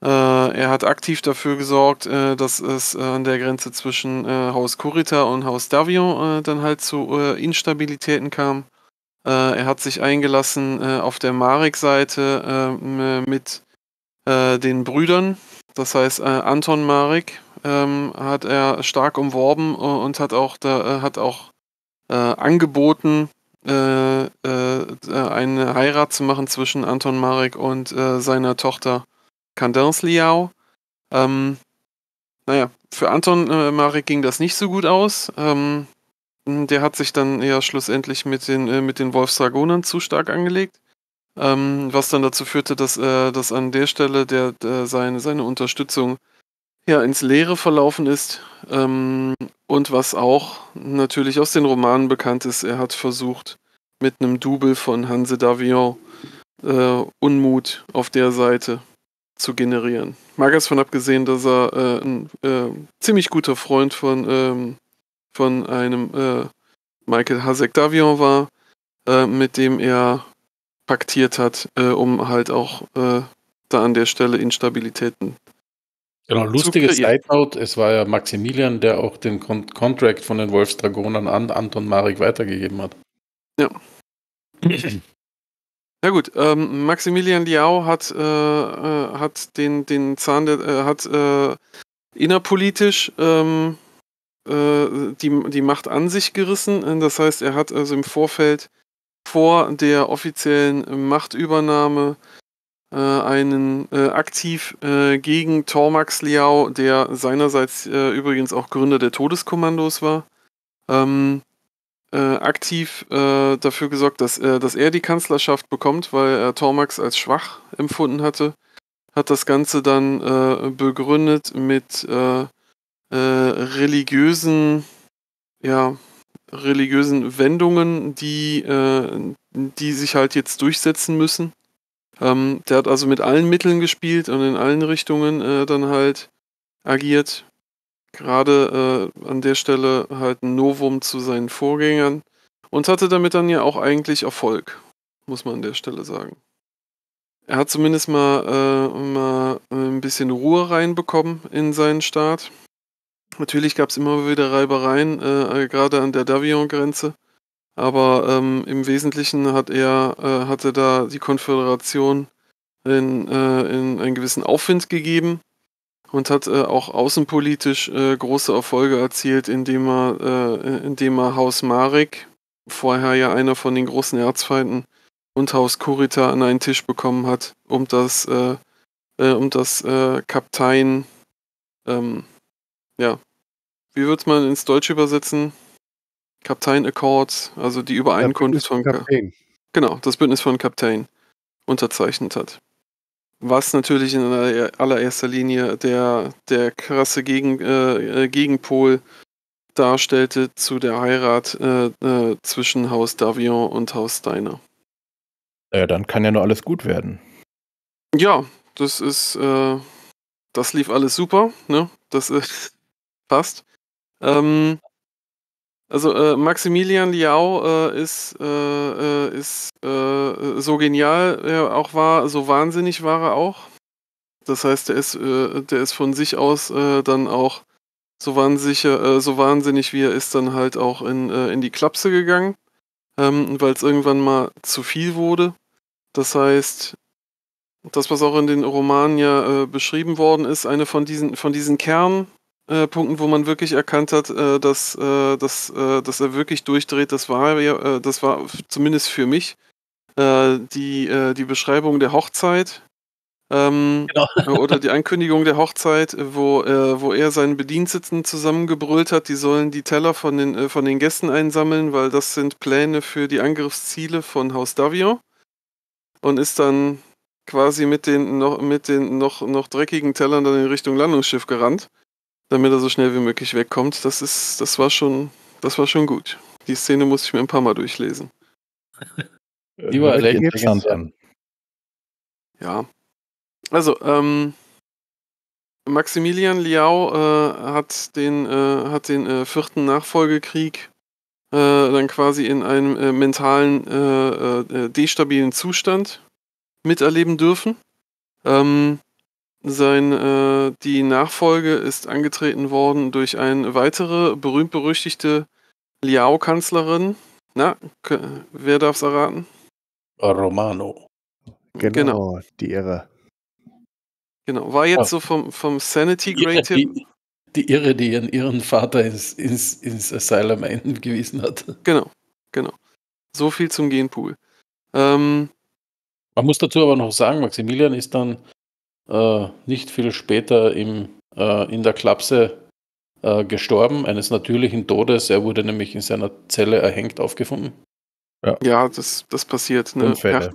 er hat aktiv dafür gesorgt, dass es an der Grenze zwischen Haus Kurita und Haus Davion dann halt zu Instabilitäten kam. Äh, er hat sich eingelassen äh, auf der Marek-Seite äh, mit den Brüdern. Das heißt, Anton Marek ähm, hat er stark umworben und hat auch, da, hat auch angeboten, eine Heirat zu machen zwischen Anton Marek und seiner Tochter Candence Liao. Ähm, naja, für Anton äh, Marek ging das nicht so gut aus. Ähm, hm, der hat sich dann ja schlussendlich mit den, äh, mit den Wolfsdragonern zu stark angelegt. Ähm, was dann dazu führte, dass, äh, dass an der Stelle der, der seine, seine Unterstützung ja, ins Leere verlaufen ist. Ähm, und was auch natürlich aus den Romanen bekannt ist, er hat versucht, mit einem Double von Hanse Davion äh, Unmut auf der Seite zu generieren. Mag es von abgesehen, dass er äh, ein äh, ziemlich guter Freund von ähm, von einem äh, Michael Hasek-Davion war, äh, mit dem er paktiert hat, äh, um halt auch äh, da an der Stelle Instabilitäten. Genau, lustiges Side-Note, es war ja Maximilian, der auch den Kon Contract von den Wolfsdragonern an Anton Marek weitergegeben hat. Ja. Ja gut, ähm, Maximilian Liao hat, äh, äh, hat den, den Zahn der, äh, hat äh, innerpolitisch ähm, äh, die, die Macht an sich gerissen. Äh, das heißt, er hat also im Vorfeld vor der offiziellen Machtübernahme äh, einen aktiv gegen Tormax Liao, der seinerseits übrigens auch Gründer der Todeskommandos war, ähm, äh, aktiv äh, dafür gesorgt, dass, äh, dass er die Kanzlerschaft bekommt, weil er Tormax als schwach empfunden hatte. Hat das Ganze dann begründet mit, mit äh, religiösen, ja, religiösen Wendungen, die, äh, die sich halt jetzt durchsetzen müssen. Ähm, der hat also mit allen Mitteln gespielt und in allen Richtungen äh, dann halt agiert. Gerade äh, an der Stelle halt ein Novum zu seinen Vorgängern und hatte damit dann ja auch eigentlich Erfolg, muss man an der Stelle sagen. Er hat zumindest mal, äh, mal ein bisschen Ruhe reinbekommen in seinen Staat. Natürlich gab es immer wieder Reibereien, äh, äh, gerade an der Davion-Grenze. Aber ähm, im Wesentlichen hat er, äh, hatte da die Konföderation in, äh, in einen gewissen Aufwind gegeben und hat äh, auch außenpolitisch äh, große Erfolge erzielt, indem er, indem er Haus Marek, vorher ja einer von den großen Erzfeinden, und Haus Kurita an einen Tisch bekommen hat, um das, um das Kaptein, ähm, ja, wie würde man ins Deutsche übersetzen? Kaptein Accords, also die Übereinkunft von Kaptein. Genau, das Bündnis von Kaptein unterzeichnet hat. Was natürlich in allererster Linie der, der krasse Gegen, äh, äh, Gegenpol darstellte zu der Heirat äh, äh, zwischen Haus Davion und Haus Steiner. Ja, dann kann ja nur alles gut werden. Ja, das ist, äh, das lief alles super, ne? Das ist, äh, passt. Ähm, also äh, Maximilian Liao äh, ist, äh, äh ist äh, äh, so genial er auch war, so wahnsinnig war er auch. Das heißt, der ist, der ist von sich aus dann auch so wahnsinnig, so wahnsinnig wie er ist, dann halt auch in, in die Klapse gegangen, ähm, weil es irgendwann mal zu viel wurde. Das heißt, das, was auch in den Romanen ja beschrieben worden ist, eine von diesen, von diesen Kernen, äh, Punkten, wo man wirklich erkannt hat, äh, dass, äh, dass, äh, dass er wirklich durchdreht, das war ja, äh, das war zumindest für mich äh, die, die Beschreibung der Hochzeit. Ähm, genau. oder die Ankündigung der Hochzeit, wo, wo er seinen Bediensteten zusammengebrüllt hat, die sollen die Teller von den, von den Gästen einsammeln, weil das sind Pläne für die Angriffsziele von Haus Davion. Und ist dann quasi mit den noch, mit den noch, noch dreckigen Tellern dann in Richtung Landungsschiff gerannt damit er so schnell wie möglich wegkommt, das ist, das war schon, das war schon gut. Die Szene musste ich mir ein paar Mal durchlesen. Die war echt interessant. An. Ja. Also, ähm, Maximilian Liao äh, hat den, äh, hat den äh, vierten Nachfolgekrieg äh, dann quasi in einem äh, mentalen, äh, äh, äh destabilen Zustand miterleben dürfen. Ähm, sein, äh, die Nachfolge ist angetreten worden durch eine weitere berühmt-berüchtigte Liao-Kanzlerin. Na, wer darf es erraten? Romano. Genau, genau, die Irre. Genau, war jetzt oh. so vom, vom Sanity Great Tipp. Die, die, Irre, die ihren irren Vater ins, ins, ins Asylum eingewiesen hat. Genau, genau. So viel zum Genpool. Ähm, Man muss dazu aber noch sagen, Maximilian ist dann äh, nicht viel später im, äh, in der Klapse äh, gestorben, eines natürlichen Todes. Er wurde nämlich in seiner Zelle erhängt aufgefunden. Ja, ja das, das passiert. Ne? Her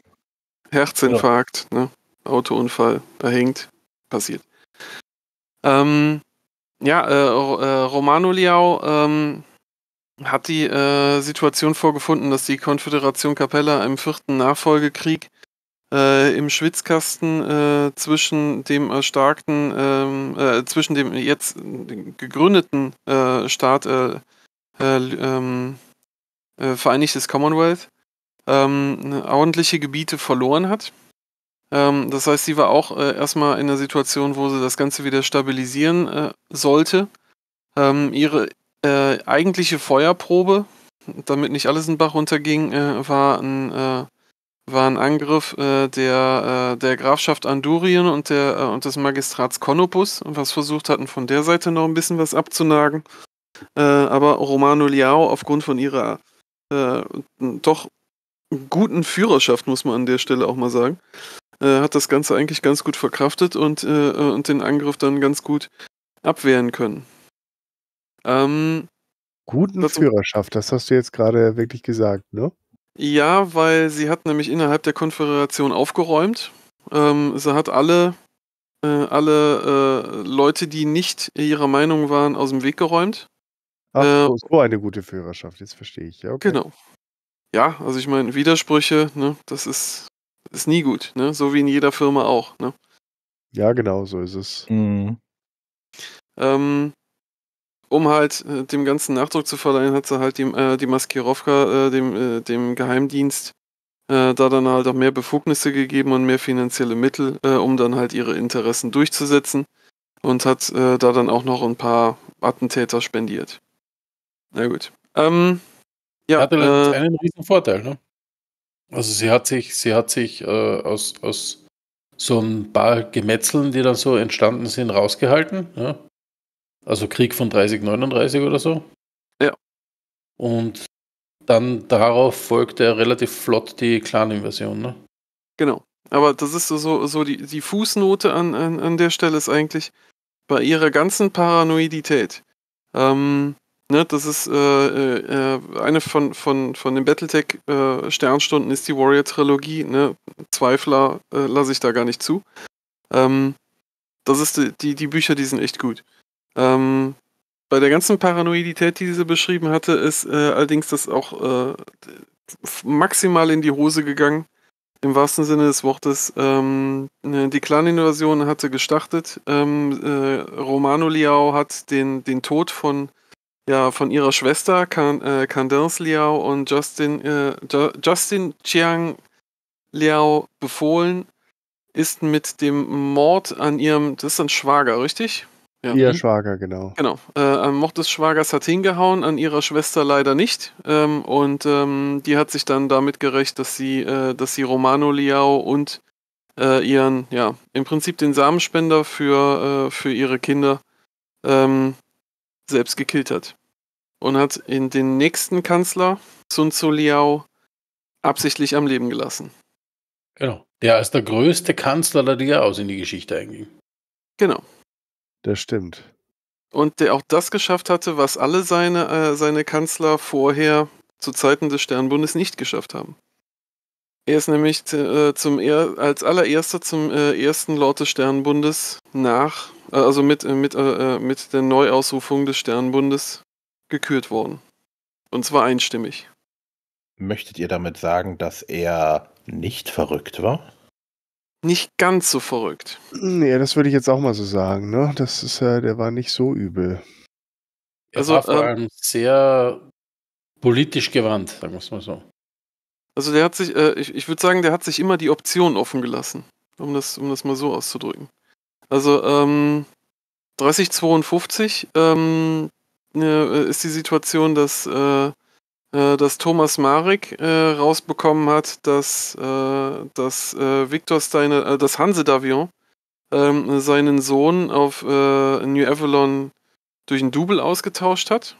Herzinfarkt, ja. ne? Autounfall, erhängt, passiert. Ähm, ja, äh, äh, Romano Liao ähm, hat die Situation vorgefunden, dass die Konföderation Capella im vierten Nachfolgekrieg äh, im Schwitzkasten äh, zwischen dem erstarkten, ähm, äh, zwischen dem jetzt gegründeten äh, Staat äh, ähm, Vereinigtes Commonwealth ähm, ne, ordentliche Gebiete verloren hat. Ähm, das heißt, sie war auch äh, erstmal in der Situation, wo sie das Ganze wieder stabilisieren äh, sollte. Ähm, ihre äh, eigentliche Feuerprobe, damit nicht alles in den Bach runterging, war ein war ein Angriff äh, der, äh, der Grafschaft Andurien und, der, äh, und des Magistrats Konopus, was versucht hatten, von der Seite noch ein bisschen was abzunagen. Äh, aber Romano Liao, aufgrund von ihrer äh, doch guten Führerschaft, muss man an der Stelle auch mal sagen, äh, hat das Ganze eigentlich ganz gut verkraftet und, und den Angriff dann ganz gut abwehren können. Ähm, guten dazu, Führerschaft, das hast du jetzt gerade wirklich gesagt, ne? Ja, weil sie hat nämlich innerhalb der Konföderation aufgeräumt. Ähm, sie hat alle, äh, alle äh, Leute, die nicht ihrer Meinung waren, aus dem Weg geräumt. Ach, äh, so eine gute Führerschaft, jetzt verstehe ich. Ja, okay. Genau. Ja, also ich meine, Widersprüche, ne, das ist, ist nie gut, ne? So wie in jeder Firma auch, ne? Ja, genau, so ist es. Mhm. Ähm, um halt äh, dem Ganzen Nachdruck zu verleihen, hat sie halt die, äh, die Maskirowka, äh, dem, äh, dem Geheimdienst, äh, da dann halt auch mehr Befugnisse gegeben und mehr finanzielle Mittel, äh, um dann halt ihre Interessen durchzusetzen und hat da dann auch noch ein paar Attentäter spendiert. Na gut. Ähm, ja, hatte äh, einen riesen Vorteil, ne? Also sie hat sich, sie hat sich aus, aus so ein paar Gemetzeln, die dann so entstanden sind, rausgehalten. Ja? Also Krieg von 3039 oder so. Ja. Und dann darauf folgte ja relativ flott die Clan-Invasion, ne? Genau. Aber das ist so, so die, die Fußnote an, an, an der Stelle ist eigentlich bei ihrer ganzen Paranoidität. Ähm, ne, das ist äh, äh, äh eine von, von, von den Battletech-Sternstunden äh, ist die Warrior-Trilogie. Ne? Zweifler äh, lasse ich da gar nicht zu. Ähm, das ist die, die, die Bücher, die sind echt gut. Ähm, bei der ganzen Paranoidität, die sie beschrieben hatte, ist äh, allerdings das auch äh, maximal in die Hose gegangen. Im wahrsten Sinne des Wortes. Ähm, ne, die Clan-Invasion hatte gestartet. Ähm, äh, Romano Liao hat den, den Tod von, ja, von ihrer Schwester, Can, äh, Candence Liao und Justin, äh, Ju Justin Chiang Liao befohlen, ist mit dem Mord an ihrem, das ist ein Schwager, richtig? Ja. Ihr mhm. Schwager, genau. Genau. Äh, ähm, Mordes Schwagers hat hingehauen, an ihrer Schwester leider nicht. Ähm, und ähm, die hat sich dann damit gerecht, dass sie, äh, dass sie Romano Liao und äh, ihren, ja, im Prinzip den Samenspender für, äh, für ihre Kinder ähm, selbst gekillt hat. Und hat in den nächsten Kanzler, Sun Tzu Liao, absichtlich am Leben gelassen. Genau. Der ist der größte Kanzler der aus in die Geschichte einging. Genau. Das stimmt. Und der auch das geschafft hatte, was alle seine, äh, seine Kanzler vorher zu Zeiten des Sternbundes nicht geschafft haben. Er ist nämlich äh, zum er als allererster zum äh, ersten Lord des Sternbundes nach, äh, also mit, äh, mit, äh, mit der Neuausrufung des Sternbundes gekürt worden. Und zwar einstimmig. Möchtet ihr damit sagen, dass er nicht verrückt war? nicht ganz so verrückt. Nee, das würde ich jetzt auch mal so sagen. Ne? Das ist ja, der war nicht so übel. Er also war vor ähm, allem sehr politisch gewandt, sagen wir es mal so. Also der hat sich, äh, ich, ich würde sagen, der hat sich immer die Option offen gelassen, um das, um das mal so auszudrücken. Also ähm, 3052 ähm, ne, äh, ist die Situation, dass äh, äh, dass Thomas Marek äh, rausbekommen hat, dass, äh, dass, äh, Victor Steiner, äh, dass Hanse Davion ähm, seinen Sohn auf äh, New Avalon durch ein Double ausgetauscht hat.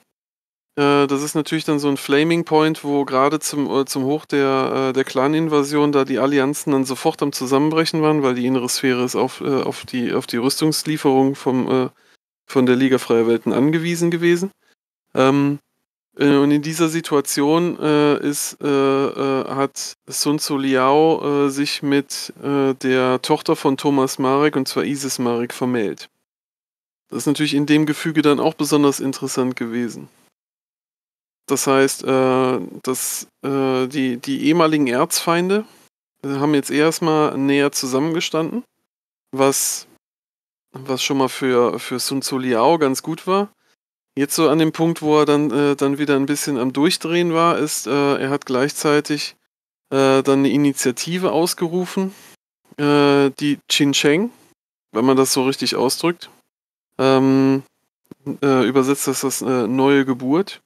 Äh, das ist natürlich dann so ein Flaming Point, wo gerade zum, zum Hoch der, der Clan-Invasion da die Allianzen dann sofort am Zusammenbrechen waren, weil die innere Sphäre ist auf, auf, die, auf die Rüstungslieferung vom, von der Liga Freier Welten angewiesen gewesen. Ähm, äh, und in dieser Situation äh, ist, äh, äh, hat Sun Tzu Liao äh, sich mit äh, der Tochter von Thomas Marek, und zwar Isis Marek, vermählt. Das ist natürlich in dem Gefüge dann auch besonders interessant gewesen. Das heißt, dass die, die ehemaligen Erzfeinde haben jetzt erstmal näher zusammengestanden, was, was schon mal für, für Sun Tzu Liao ganz gut war Jetzt so an dem Punkt, wo er dann, äh, dann wieder ein bisschen am Durchdrehen war, ist, äh, er hat gleichzeitig äh, dann eine Initiative ausgerufen, äh, die Qincheng, wenn man das so richtig ausdrückt. Ähm, äh, übersetzt das das äh, neue Geburt,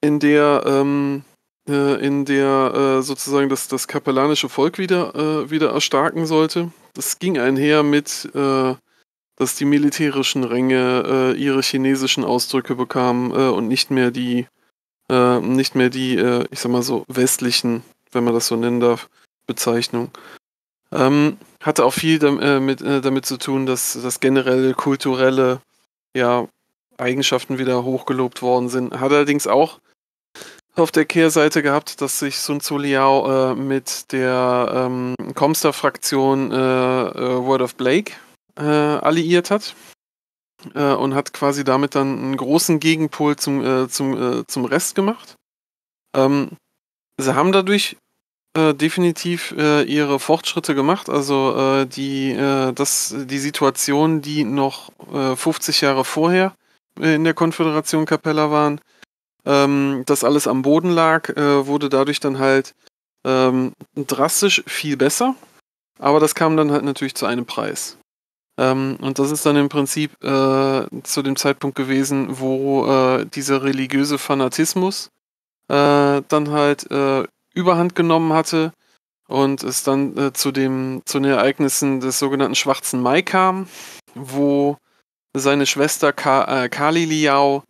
in der, ähm, in der sozusagen das, das kapellanische Volk wieder, wieder erstarken sollte. Das ging einher mit dass die militärischen Ränge äh, ihre chinesischen Ausdrücke bekamen äh, und nicht mehr die, äh, nicht mehr die, äh, ich sag mal so, westlichen, wenn man das so nennen darf, Bezeichnung. Ähm, hatte auch viel damit, äh, äh, damit zu tun, dass, dass generelle kulturelle ja, Eigenschaften wieder hochgelobt worden sind. Hat allerdings auch auf der Kehrseite gehabt, dass sich Sun Tzu Liao äh, mit der ähm, Comstar-Fraktion äh, äh, Word of Blake äh, alliiert hat äh, und hat quasi damit dann einen großen Gegenpol zum, äh, zum, äh, zum Rest gemacht. Ähm, sie haben dadurch äh, definitiv äh, ihre Fortschritte gemacht. Also die, das, die Situation, die noch 50 Jahre vorher in der Konföderation Capella waren, ähm, dass alles am Boden lag, wurde dadurch dann halt ähm, drastisch viel besser. Aber das kam dann halt natürlich zu einem Preis. Ähm, und das ist dann im Prinzip äh, zu dem Zeitpunkt gewesen, wo äh, dieser religiöse Fanatismus äh, dann halt äh, Überhand genommen hatte und es dann äh, zu, dem, zu den Ereignissen des sogenannten Schwarzen Mai kam, wo seine Schwester Ka äh, Kali Liao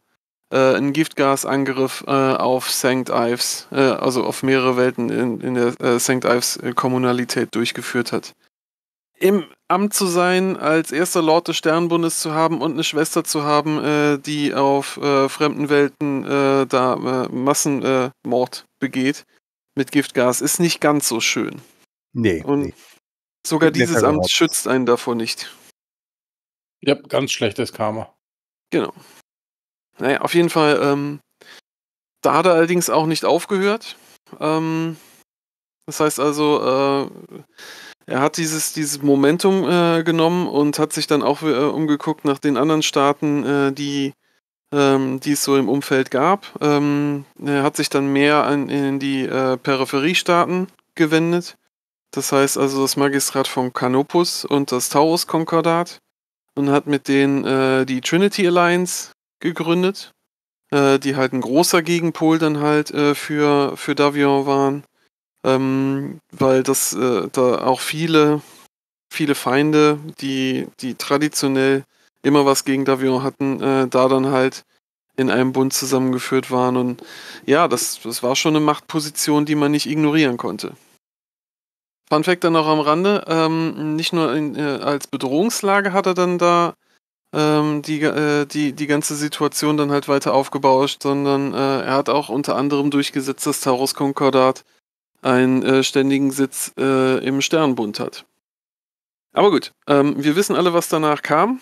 einen Giftgasangriff auf St. Ives, also auf mehrere Welten in, in der St. Ives Kommunalität durchgeführt hat. Im Amt zu sein, als erster Lord des Sternbundes zu haben und eine Schwester zu haben, äh, die auf äh, fremden Welten äh, da äh, Massenmord äh, begeht mit Giftgas, ist nicht ganz so schön. Nee. Und nee. sogar dieses Amt Ort. schützt einen davor nicht. Ja, ganz schlechtes Karma. Genau. Naja, auf jeden Fall, ähm, da hat er allerdings auch nicht aufgehört. Ähm, das heißt also, äh, er hat dieses, dieses Momentum äh, genommen und hat sich dann auch äh, umgeguckt nach den anderen Staaten, äh, die, ähm, die es so im Umfeld gab. Ähm, er hat sich dann mehr an, in die äh, Peripheriestaaten gewendet. Das heißt also das Magistrat von Canopus und das Taurus-Konkordat und hat mit denen äh, die Trinity Alliance gegründet, äh, die halt ein großer Gegenpol dann halt für, für Davion waren ähm, weil das äh, da auch viele, viele Feinde, die, die traditionell immer was gegen Davion hatten, äh, da dann halt in einem Bund zusammengeführt waren. Und ja, das, das war schon eine Machtposition, die man nicht ignorieren konnte. Fun Fact dann auch am Rande, ähm, nicht nur in, äh, als Bedrohungslage hat er dann da ähm, die, äh, die, die ganze Situation dann halt weiter aufgebauscht, sondern äh, er hat auch unter anderem durchgesetzt das Taurus-Konkordat einen äh, ständigen Sitz äh, im Sternbund hat. Aber gut, ähm, wir wissen alle, was danach kam.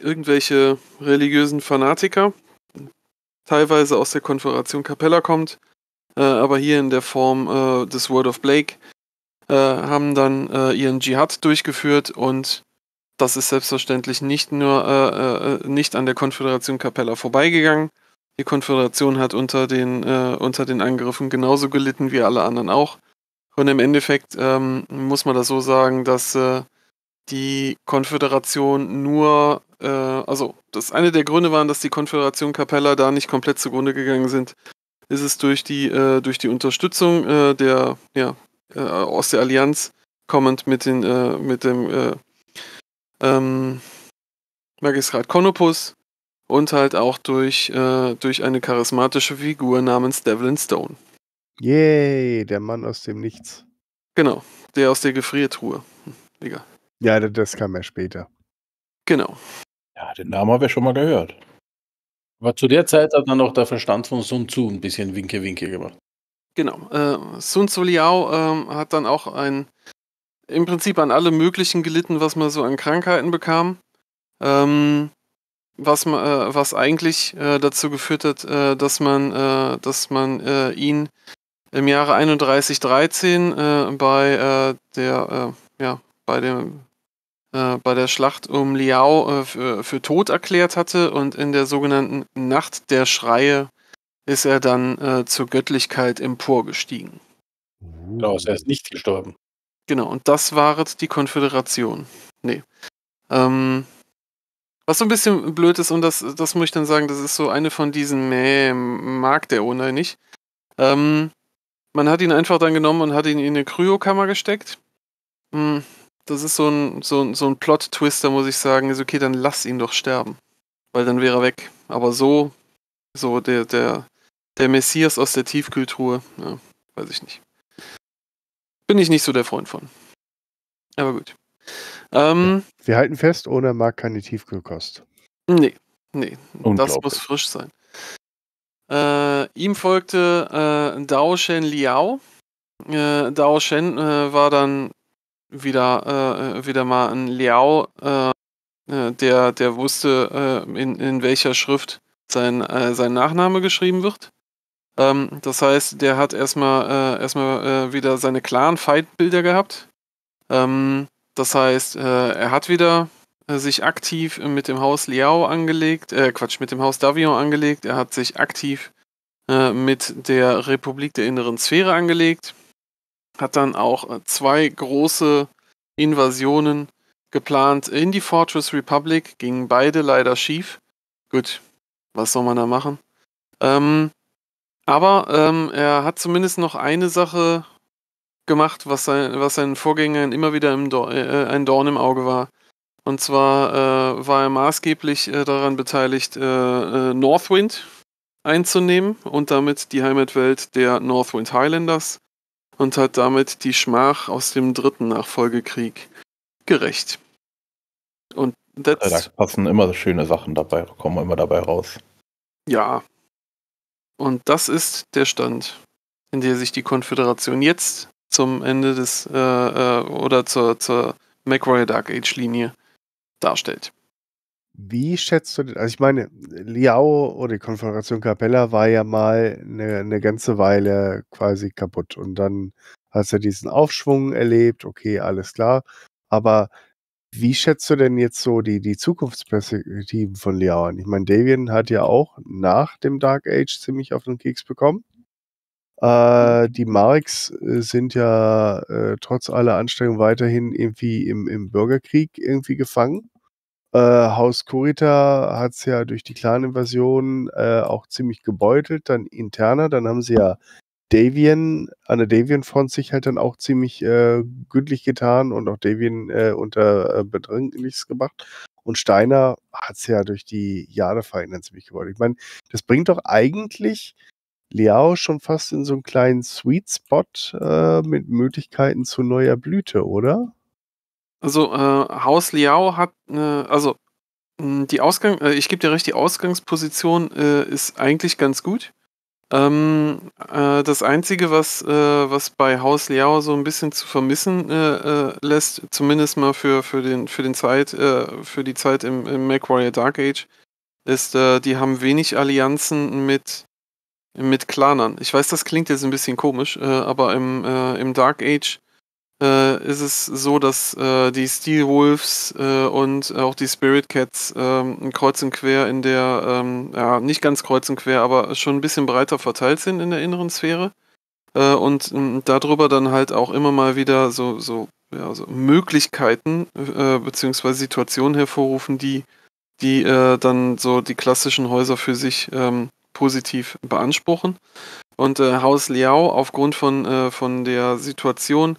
Irgendwelche religiösen Fanatiker, teilweise aus der Konföderation Capella kommt, äh, aber hier in der Form äh, des Word of Blake, äh, haben dann äh, ihren Dschihad durchgeführt und das ist selbstverständlich nicht nur nicht an der Konföderation Capella vorbeigegangen, die Konföderation hat unter den, äh, unter den Angriffen genauso gelitten wie alle anderen auch. Und im Endeffekt ähm, muss man das so sagen, dass äh, die Konföderation nur, äh, also das eine der Gründe waren, dass die Konföderation Capella da nicht komplett zugrunde gegangen sind, ist es durch die, äh, durch die Unterstützung äh, der, ja, äh, aus der Allianz kommend mit, den, äh, mit dem ähm, Magistrat Konopus, und halt auch durch, äh, durch eine charismatische Figur namens Devlin Stone. Yay, der Mann aus dem Nichts. Genau, der aus der Gefriertruhe. Hm, egal. Ja, das kam ja später. Genau. Ja, den Namen haben wir schon mal gehört. Aber zu der Zeit hat dann auch der Verstand von Sun Tzu ein bisschen Winke-Winke gemacht. Genau. Äh, Sun Tzu Liao äh, hat dann auch ein, im Prinzip an alle möglichen gelitten, was man so an Krankheiten bekam. Ähm, was, äh, was eigentlich äh, dazu geführt hat, äh, dass man, äh, dass man äh, ihn im Jahre 3113 äh, bei der ja, bei dem bei der Schlacht um Liao für, für tot erklärt hatte und in der sogenannten Nacht der Schreie ist er dann zur Göttlichkeit emporgestiegen. Genau, also er ist nicht gestorben. Genau, und das waret die Konföderation. Nee. Ähm, was so ein bisschen blöd ist, und das, das muss ich dann sagen, das ist so eine von diesen, nee, mag der Onei nicht. Ähm, man hat ihn einfach dann genommen und hat ihn in eine Kryokammer gesteckt. Hm, das ist so ein, so so ein Plot-Twister, muss ich sagen. Ist okay, dann lass ihn doch sterben. Weil dann wäre er weg. Aber so, so der, der, der Messias aus der Tiefkühltruhe, ja, weiß ich nicht. Bin ich nicht so der Freund von. Aber gut. Ähm, Sie halten fest, ohne mag keine Tiefkühlkost. Nee, nee. Das muss frisch sein. Äh, ihm folgte äh, Dao Shen Liao. Äh, Dao Shen äh, war dann wieder, äh, wieder mal ein Liao, äh, äh, der, der wusste, in, in welcher Schrift sein, sein Nachname geschrieben wird. Ähm, das heißt, der hat erstmal, erstmal wieder seine klaren Feindbilder gehabt. Ähm, das heißt, äh, er hat wieder äh, sich aktiv mit dem Haus Liao angelegt, äh, Quatsch, mit dem Haus Davion angelegt. Er hat sich aktiv äh, mit der Republik der Inneren Sphäre angelegt. Hat dann auch äh, zwei große Invasionen geplant in die Fortress Republic. Gingen beide leider schief. Gut, was soll man da machen? Ähm, aber ähm, er hat zumindest noch eine Sache gemacht, was, sein, was seinen Vorgängern immer wieder Dor äh, äh, ein Dorn im Auge war. Und zwar äh, war er maßgeblich äh, daran beteiligt, äh, äh, Northwind einzunehmen und damit die Heimatwelt der Northwind Highlanders und hat damit die Schmach aus dem dritten Nachfolgekrieg gerecht. Und that's... Also da passen immer schöne Sachen dabei, kommen immer dabei raus. Ja. Und das ist der Stand, in der sich die Konföderation jetzt zum Ende des äh, äh, oder zur, zur McRoy Dark Age Linie darstellt. Wie schätzt du den? Also ich meine, Liao oder die Konföderation Capella war ja mal eine, eine ganze Weile quasi kaputt und dann hast du diesen Aufschwung erlebt, okay, alles klar. Aber wie schätzt du denn jetzt so die, die Zukunftsperspektiven von Liao an? Ich meine, Davian hat ja auch nach dem Dark Age ziemlich auf den Keks bekommen. Äh, die Marx äh, sind ja äh, trotz aller Anstrengungen weiterhin irgendwie im, im Bürgerkrieg irgendwie gefangen. Äh, Haus Kurita hat es ja durch die Clan-Invasion äh, auch ziemlich gebeutelt, dann interner, dann haben sie ja Davian, an der Davian-Front sich halt dann auch ziemlich äh, gütlich getan und auch Davian unter äh, Bedrängnis gemacht. Und Steiner hat es ja durch die Jahre verändert ziemlich gewollt. Ich meine, das bringt doch eigentlich Liao schon fast in so einem kleinen Sweet Spot äh, mit Möglichkeiten zu neuer Blüte, oder? Also äh, Haus Liao hat, äh, also hm, die Ausgang, äh, ich gebe dir recht, die Ausgangsposition äh, ist eigentlich ganz gut. Ähm, äh, das Einzige, was, was bei Haus Liao so ein bisschen zu vermissen lässt, zumindest mal für, für, den, für, den Zeit, für die Zeit im, im MacWarrior Dark Age, ist, die haben wenig Allianzen mit mit Clanern. Ich weiß, das klingt jetzt ein bisschen komisch, äh, aber im, äh, im Dark Age äh, ist es so, dass äh, die Steel Wolves äh, und auch die Spirit Cats ähm, kreuz und quer in der, ähm, ja, nicht ganz kreuz und quer, aber schon ein bisschen breiter verteilt sind in der inneren Sphäre. Äh, und ähm, darüber dann halt auch immer mal wieder so, so, ja, so Möglichkeiten äh, bzw. Situationen hervorrufen, die, die dann so die klassischen Häuser für sich ähm, positiv beanspruchen. Und äh, Haus Liao, aufgrund von, äh, von der Situation,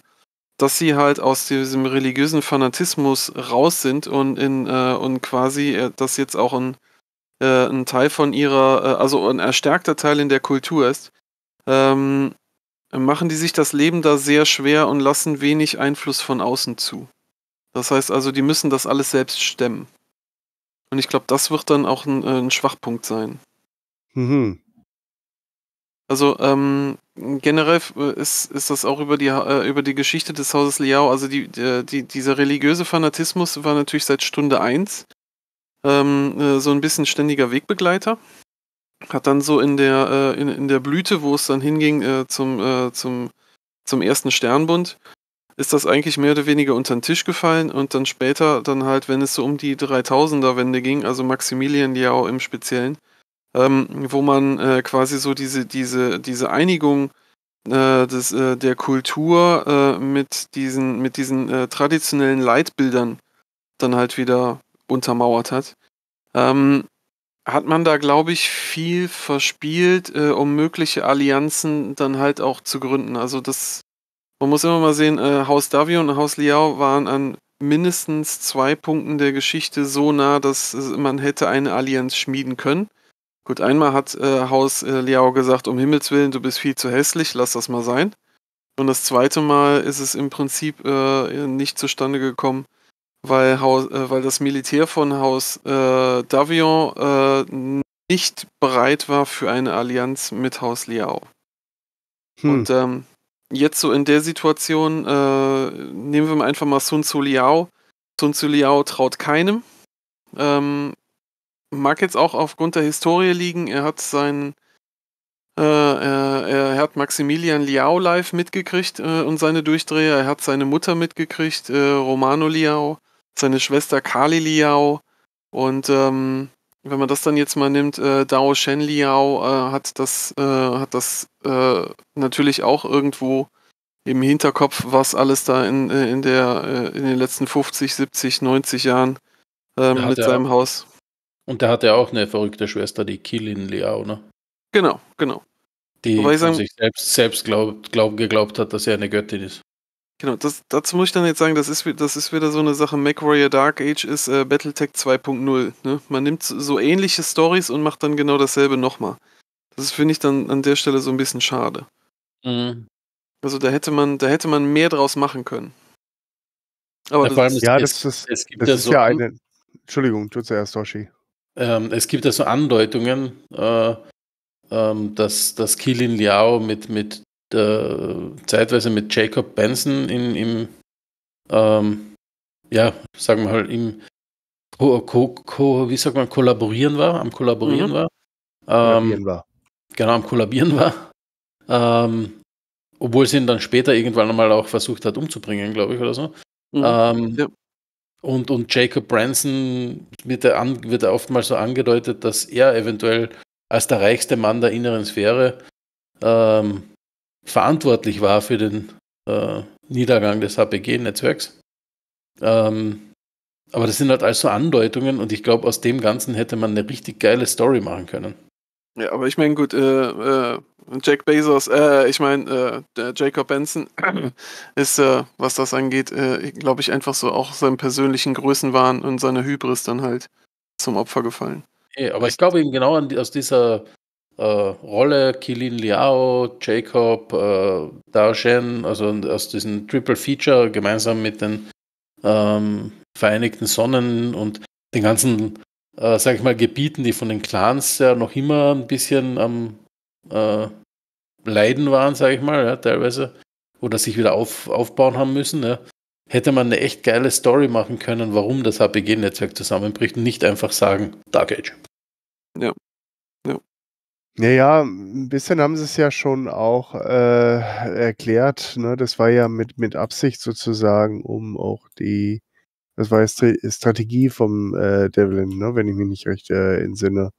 dass sie halt aus diesem religiösen Fanatismus raus sind und, in, äh, und quasi äh, das jetzt auch ein, äh, ein Teil von ihrer, äh, also ein erstärkter Teil in der Kultur ist, ähm, machen die sich das Leben da sehr schwer und lassen wenig Einfluss von außen zu. Das heißt also, die müssen das alles selbst stemmen. Und ich glaube, das wird dann auch ein, äh, ein Schwachpunkt sein. Mhm. Also ähm, generell äh, ist, ist das auch über die, äh, über die Geschichte des Hauses Liao. Also die, äh, die, dieser religiöse Fanatismus war natürlich seit Stunde 1 ähm, äh, so ein bisschen ständiger Wegbegleiter. Hat dann so in der, äh, in, in der Blüte, wo es dann hinging äh, zum, zum, zum ersten Sternbund, ist das eigentlich mehr oder weniger unter den Tisch gefallen und dann später, dann halt, wenn es so um die 3000er-Wende ging, also Maximilian Liao im Speziellen, ähm, wo man äh, quasi so diese, diese, diese Einigung äh, des, äh, der Kultur äh, mit diesen, mit diesen äh, traditionellen Leitbildern dann halt wieder untermauert hat. Ähm, hat man da, glaube ich, viel verspielt, äh, um mögliche Allianzen dann halt auch zu gründen. Also das, man muss immer mal sehen, Haus Davion und Haus Liao waren an mindestens zwei Punkten der Geschichte so nah, dass man hätte eine Allianz schmieden können. Gut, einmal hat äh, Haus äh, Liao gesagt, um Himmels Willen, du bist viel zu hässlich, lass das mal sein. Und das zweite Mal ist es im Prinzip äh, nicht zustande gekommen, weil, Haus, äh, weil das Militär von Haus äh, Davion äh, nicht bereit war für eine Allianz mit Haus Liao. Hm. Und ähm, jetzt so in der Situation nehmen wir mal einfach mal Sun Tzu Liao. Sun Tzu Liao traut keinem. Ähm, mag jetzt auch aufgrund der Historie liegen. Er hat seinen, äh, äh, er, er, hat Maximilian Liao live mitgekriegt äh, und seine Durchdreher. Er hat seine Mutter mitgekriegt, äh, Romano Liao, seine Schwester Kali Liao und ähm, wenn man das dann jetzt mal nimmt, äh, Dao Shen Liao äh, hat das, äh, hat das natürlich auch irgendwo im Hinterkopf, was alles da in, in, der, in den letzten 50, 70, 90 Jahren ähm, mit seinem Haus und der hat ja auch eine verrückte Schwester, die Killin Liao, ne? Genau, genau. Die sagen, sich selbst, selbst glaubt, glaub, geglaubt hat, dass sie eine Göttin ist. Genau, das, dazu muss ich dann jetzt sagen, das ist, das ist wieder so eine Sache. MacWarrior Dark Age ist äh, Battletech 2.0. Ne? Man nimmt so ähnliche Stories und macht dann genau dasselbe nochmal. Das finde ich dann an der Stelle so ein bisschen schade. Mhm. Also da hätte man, da hätte man mehr draus machen können. Aber ja, das, allem, ist, ja, das ist, es, es gibt das ja, so ja eine. Entschuldigung, du zuerst, Hoshi. Ähm, es gibt also Andeutungen, äh, ähm, dass, dass Kilin Liao mit, mit äh, zeitweise mit Jacob Benson in, im, ähm, ja, sagen wir mal, halt im Ko, Ko, Ko, wie sagt man, kollaborieren war, am kollaborieren mhm. war. kollabieren ähm, war. Genau, am kollabieren war. Ähm, obwohl sie ihn dann später irgendwann einmal auch versucht hat umzubringen, glaube ich, oder so. Mhm. Ähm, ja. Und, und Jacob Branson wird, er an, wird er oftmals so angedeutet, dass er eventuell als der reichste Mann der inneren Sphäre ähm, verantwortlich war für den äh, Niedergang des HPG-Netzwerks. Ähm, aber das sind halt alles so Andeutungen und ich glaube, aus dem Ganzen hätte man eine richtig geile Story machen können. Ja, aber ich meine, gut, äh, äh, Jack Bezos, äh, ich meine, äh, Jacob Benson ist, äh, was das angeht, äh, glaube ich, einfach so auch seinem persönlichen Größenwahn und seiner Hybris dann halt zum Opfer gefallen. Ja, aber ich glaube eben genau die, aus dieser äh, Rolle, Kilin Liao, Jacob, äh, Dao Shen, also aus diesem Triple Feature gemeinsam mit den ähm, Vereinigten Sonnen und den ganzen, äh, sag ich mal, Gebieten, die von den Clans ja noch immer ein bisschen am ähm, äh, leiden waren, sage ich mal, ja, teilweise, oder sich wieder auf, aufbauen haben müssen, ja, hätte man eine echt geile Story machen können, warum das HPG-Netzwerk zusammenbricht und nicht einfach sagen, Dark Age. Ja. ja. Naja, ein bisschen haben sie es ja schon auch äh, erklärt. Ne? Das war ja mit, mit Absicht sozusagen, um auch die, das war ja Strategie vom äh, Devlin, ne? wenn ich mich nicht recht äh, entsinne,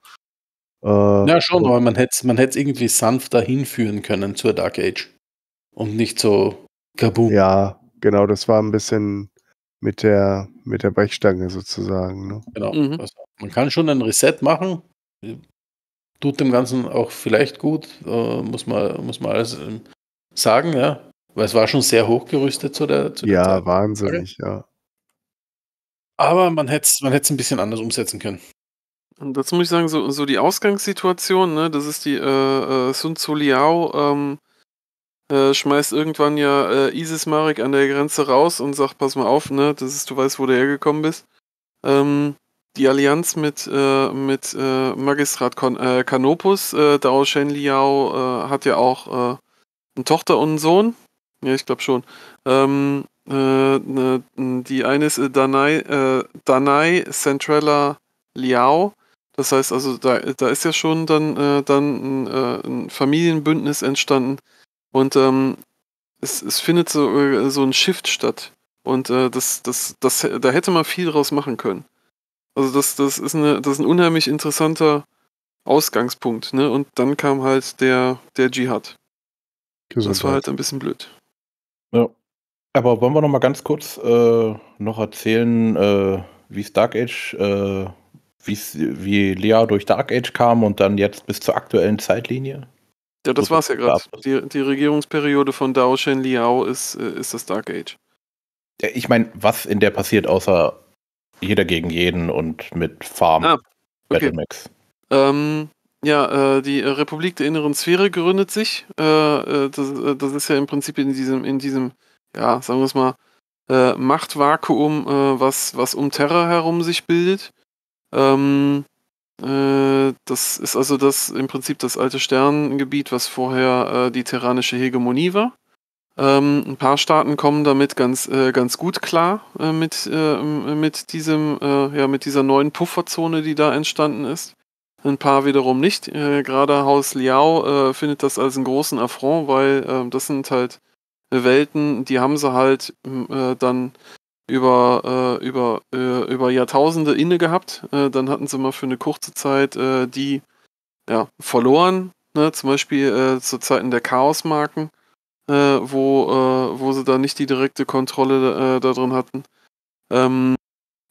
äh, ja, schon, also aber man hätte es man irgendwie sanfter hinführen können zur Dark Age. Und nicht so kaboom. Ja, genau, das war ein bisschen mit der, mit der Brechstange sozusagen. Ne? Genau. Mhm. Also, man kann schon ein Reset machen. Tut dem Ganzen auch vielleicht gut, äh, muss, man, muss man alles äh, sagen, ja. Weil es war schon sehr hochgerüstet zu der, zu der ja, Zeit. Ja, wahnsinnig, ja. Aber man hätte es man ein bisschen anders umsetzen können. Und dazu muss ich sagen, so, so die Ausgangssituation, ne, das ist die äh, äh, Sun Tzu Liao, ähm, äh, schmeißt irgendwann ja äh, Isis Marek an der Grenze raus und sagt, pass mal auf, ne, das ist, du weißt, wo du hergekommen bist. Ähm, die Allianz mit, äh, mit äh, Magistrat Kon äh, Canopus, äh, Dao Shen Liao, äh, hat ja auch äh, eine Tochter und einen Sohn. Ja, ich glaube schon. Ähm, äh, ne, die eine ist äh, Danai, äh, Danai Centrella Liao das heißt also, da, da ist ja schon dann, äh, dann äh, ein Familienbündnis entstanden und ähm, es, es findet so, äh, so ein Shift statt. Und äh, das, das, das, da hätte man viel draus machen können. Also das, das, ist, eine, das ist ein unheimlich interessanter Ausgangspunkt. Ne? Und dann kam halt der, der Dschihad. Gesundheit. Das war halt ein bisschen blöd. Ja. Aber wollen wir noch mal ganz kurz äh, noch erzählen, äh, wie es Dark Age wie Lea durch Dark Age kam und dann jetzt bis zur aktuellen Zeitlinie? Ja, das war's ja gerade. Die, die, Regierungsperiode von Dao Shen Liao ist, äh, ist das Dark Age. Ich meine, was in der passiert, außer jeder gegen jeden und mit Farm, ah, okay. Battlemax? Ähm, ja, äh, die Republik der inneren Sphäre gründet sich. Äh, äh das, äh, das, ist ja im Prinzip in diesem, in diesem, ja, sagen wir es mal, äh, Machtvakuum, was, was um Terra herum sich bildet. Ähm, äh, das ist also das im Prinzip das alte Sternengebiet, was vorher äh, die terranische Hegemonie war. Ähm, ein paar Staaten kommen damit ganz, äh, ganz gut klar äh, mit, äh, mit, diesem, äh, ja, mit dieser neuen Pufferzone, die da entstanden ist. Ein paar wiederum nicht. Gerade Haus Liao findet das als einen großen Affront, weil das sind halt Welten, die haben sie halt äh, dann über, äh, über, äh, über Jahrtausende inne gehabt. Äh, dann hatten sie mal für eine kurze Zeit äh, die ja, verloren, ne? zum Beispiel äh, zu Zeiten der Chaosmarken, äh, wo, wo sie da nicht die direkte Kontrolle äh, da drin hatten. Ähm,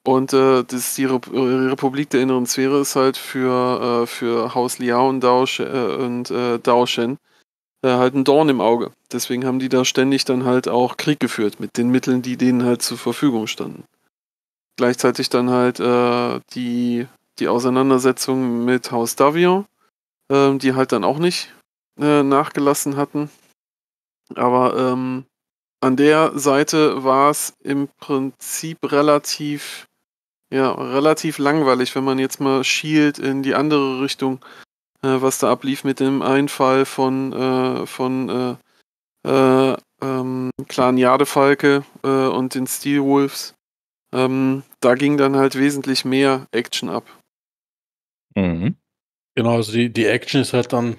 und das, die Rep Republik der inneren Sphäre ist halt für, für Haus Liao und, Daosh, und Daoshen äh, halt ein Dorn im Auge. Deswegen haben die da ständig dann halt auch Krieg geführt mit den Mitteln, die denen halt zur Verfügung standen. Gleichzeitig dann halt äh, die, die Auseinandersetzung mit Haus Davion, äh, die halt dann auch nicht äh, nachgelassen hatten. Aber ähm, an der Seite war es im Prinzip relativ, ja, relativ langweilig, wenn man jetzt mal schielt in die andere Richtung äh, was da ablief mit dem Einfall von, äh, von äh, äh ähm, Clan Jadefalke äh, und den Steelwolves. Ähm, da ging dann halt wesentlich mehr Action ab. Mhm. Genau, also die, die Action ist halt dann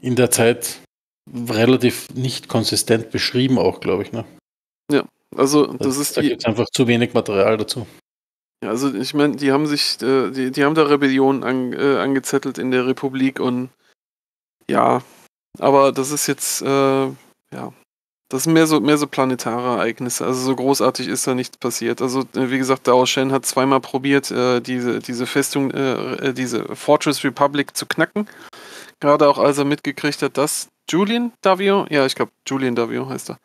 in der Zeit relativ nicht konsistent beschrieben, auch glaube ich. Ne? Ja, also das da, also ist. Da gibt es einfach zu wenig Material dazu. Ja, also ich meine, die haben sich, äh, die, die haben da Rebellion an, äh, angezettelt in der Republik und ja, aber das ist jetzt, äh, ja, das sind mehr so, mehr so planetare Ereignisse. Also so großartig ist da nichts passiert. Also äh, wie gesagt, Dao Shen hat zweimal probiert, äh, diese, diese Festung, äh, äh, diese Fortress Republic zu knacken. Gerade auch als er mitgekriegt hat, dass Julian Davio, ja, ich glaube, Julian Davio heißt er,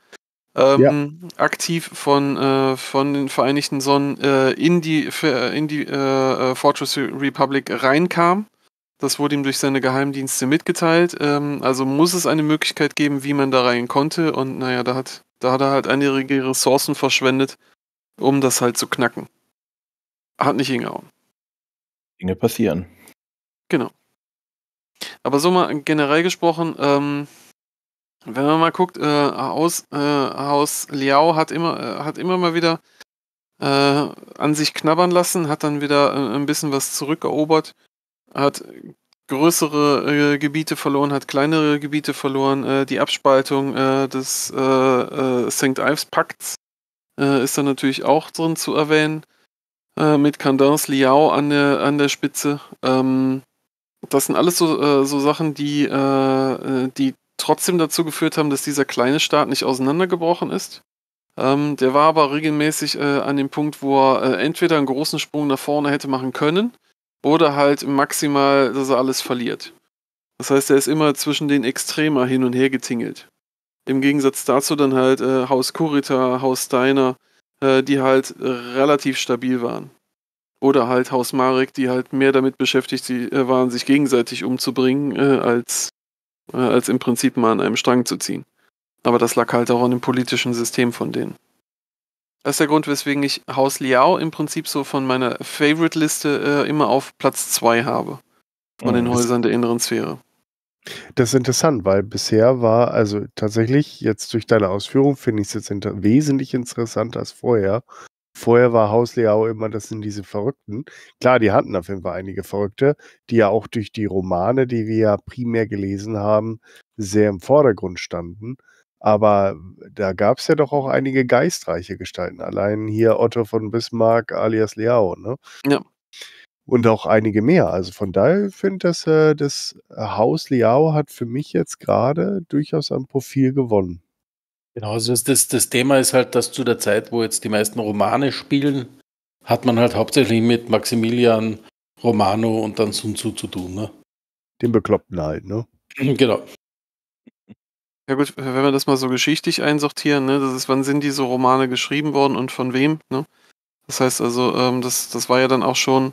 ähm, ja. aktiv von, äh, von den Vereinigten Sonnen äh, in die, äh, in die äh, äh, Fortress Republic reinkam. Das wurde ihm durch seine Geheimdienste mitgeteilt. Ähm, also muss es eine Möglichkeit geben, wie man da rein konnte. Und naja, da hat, da hat er halt einige Ressourcen verschwendet, um das halt zu knacken. Hat nicht hingehauen. Dinge passieren. Genau. Aber so mal generell gesprochen, ähm, wenn man mal guckt, äh, Haus, äh, Haus Liao hat immer, äh, hat immer mal wieder äh, an sich knabbern lassen, hat dann wieder äh, ein bisschen was zurückerobert, hat größere äh, Gebiete verloren, hat kleinere Gebiete verloren. Äh, die Abspaltung äh, des äh, äh, St. Ives Pakts äh, ist da natürlich auch drin zu erwähnen, äh, mit Candance Liao an der, an der Spitze. Ähm, das sind alles so, äh, so Sachen, die, äh, äh die trotzdem dazu geführt haben, dass dieser kleine Staat nicht auseinandergebrochen ist. Ähm, der war aber regelmäßig äh, an dem Punkt, wo er äh, entweder einen großen Sprung nach vorne hätte machen können oder halt maximal, dass er alles verliert. Das heißt, er ist immer zwischen den Extremer hin und her getingelt. Im Gegensatz dazu dann halt äh, Haus Kurita, Haus Steiner, äh, die halt relativ stabil waren. Oder halt Haus Marek, die halt mehr damit beschäftigt äh, waren, sich gegenseitig umzubringen, äh, als äh, als im Prinzip mal an einem Strang zu ziehen. Aber das lag halt auch an dem politischen System von denen. Das ist der Grund, weswegen ich Haus Liao im Prinzip so von meiner Favorite-Liste äh, immer auf Platz 2 habe. Von mhm. den Häusern der inneren Sphäre. Das ist interessant, weil bisher war, also tatsächlich, jetzt durch deine Ausführung finde ich es jetzt wesentlich interessanter als vorher, Vorher war Haus auch immer, das sind diese Verrückten. Klar, die hatten auf jeden Fall einige Verrückte, die ja auch durch die Romane, die wir ja primär gelesen haben, sehr im Vordergrund standen. Aber da gab es ja doch auch einige geistreiche Gestalten. Allein hier Otto von Bismarck alias Leao, ne? Ja. Und auch einige mehr. Also von daher finde ich, dass äh, das Haus Liao hat für mich jetzt gerade durchaus am Profil gewonnen. Genau, also das, das, Thema ist halt, dass zu der Zeit, wo jetzt die meisten Romane spielen, hat man halt hauptsächlich mit Maximilian, Romano und dann Sun Tzu zu tun, ne? Dem Bekloppten halt, ne? Genau. Ja gut, wenn wir das mal so geschichtlich einsortieren, ne, das ist, wann sind diese Romane geschrieben worden und von wem, ne? Das heißt also, ähm, das, das war ja dann auch schon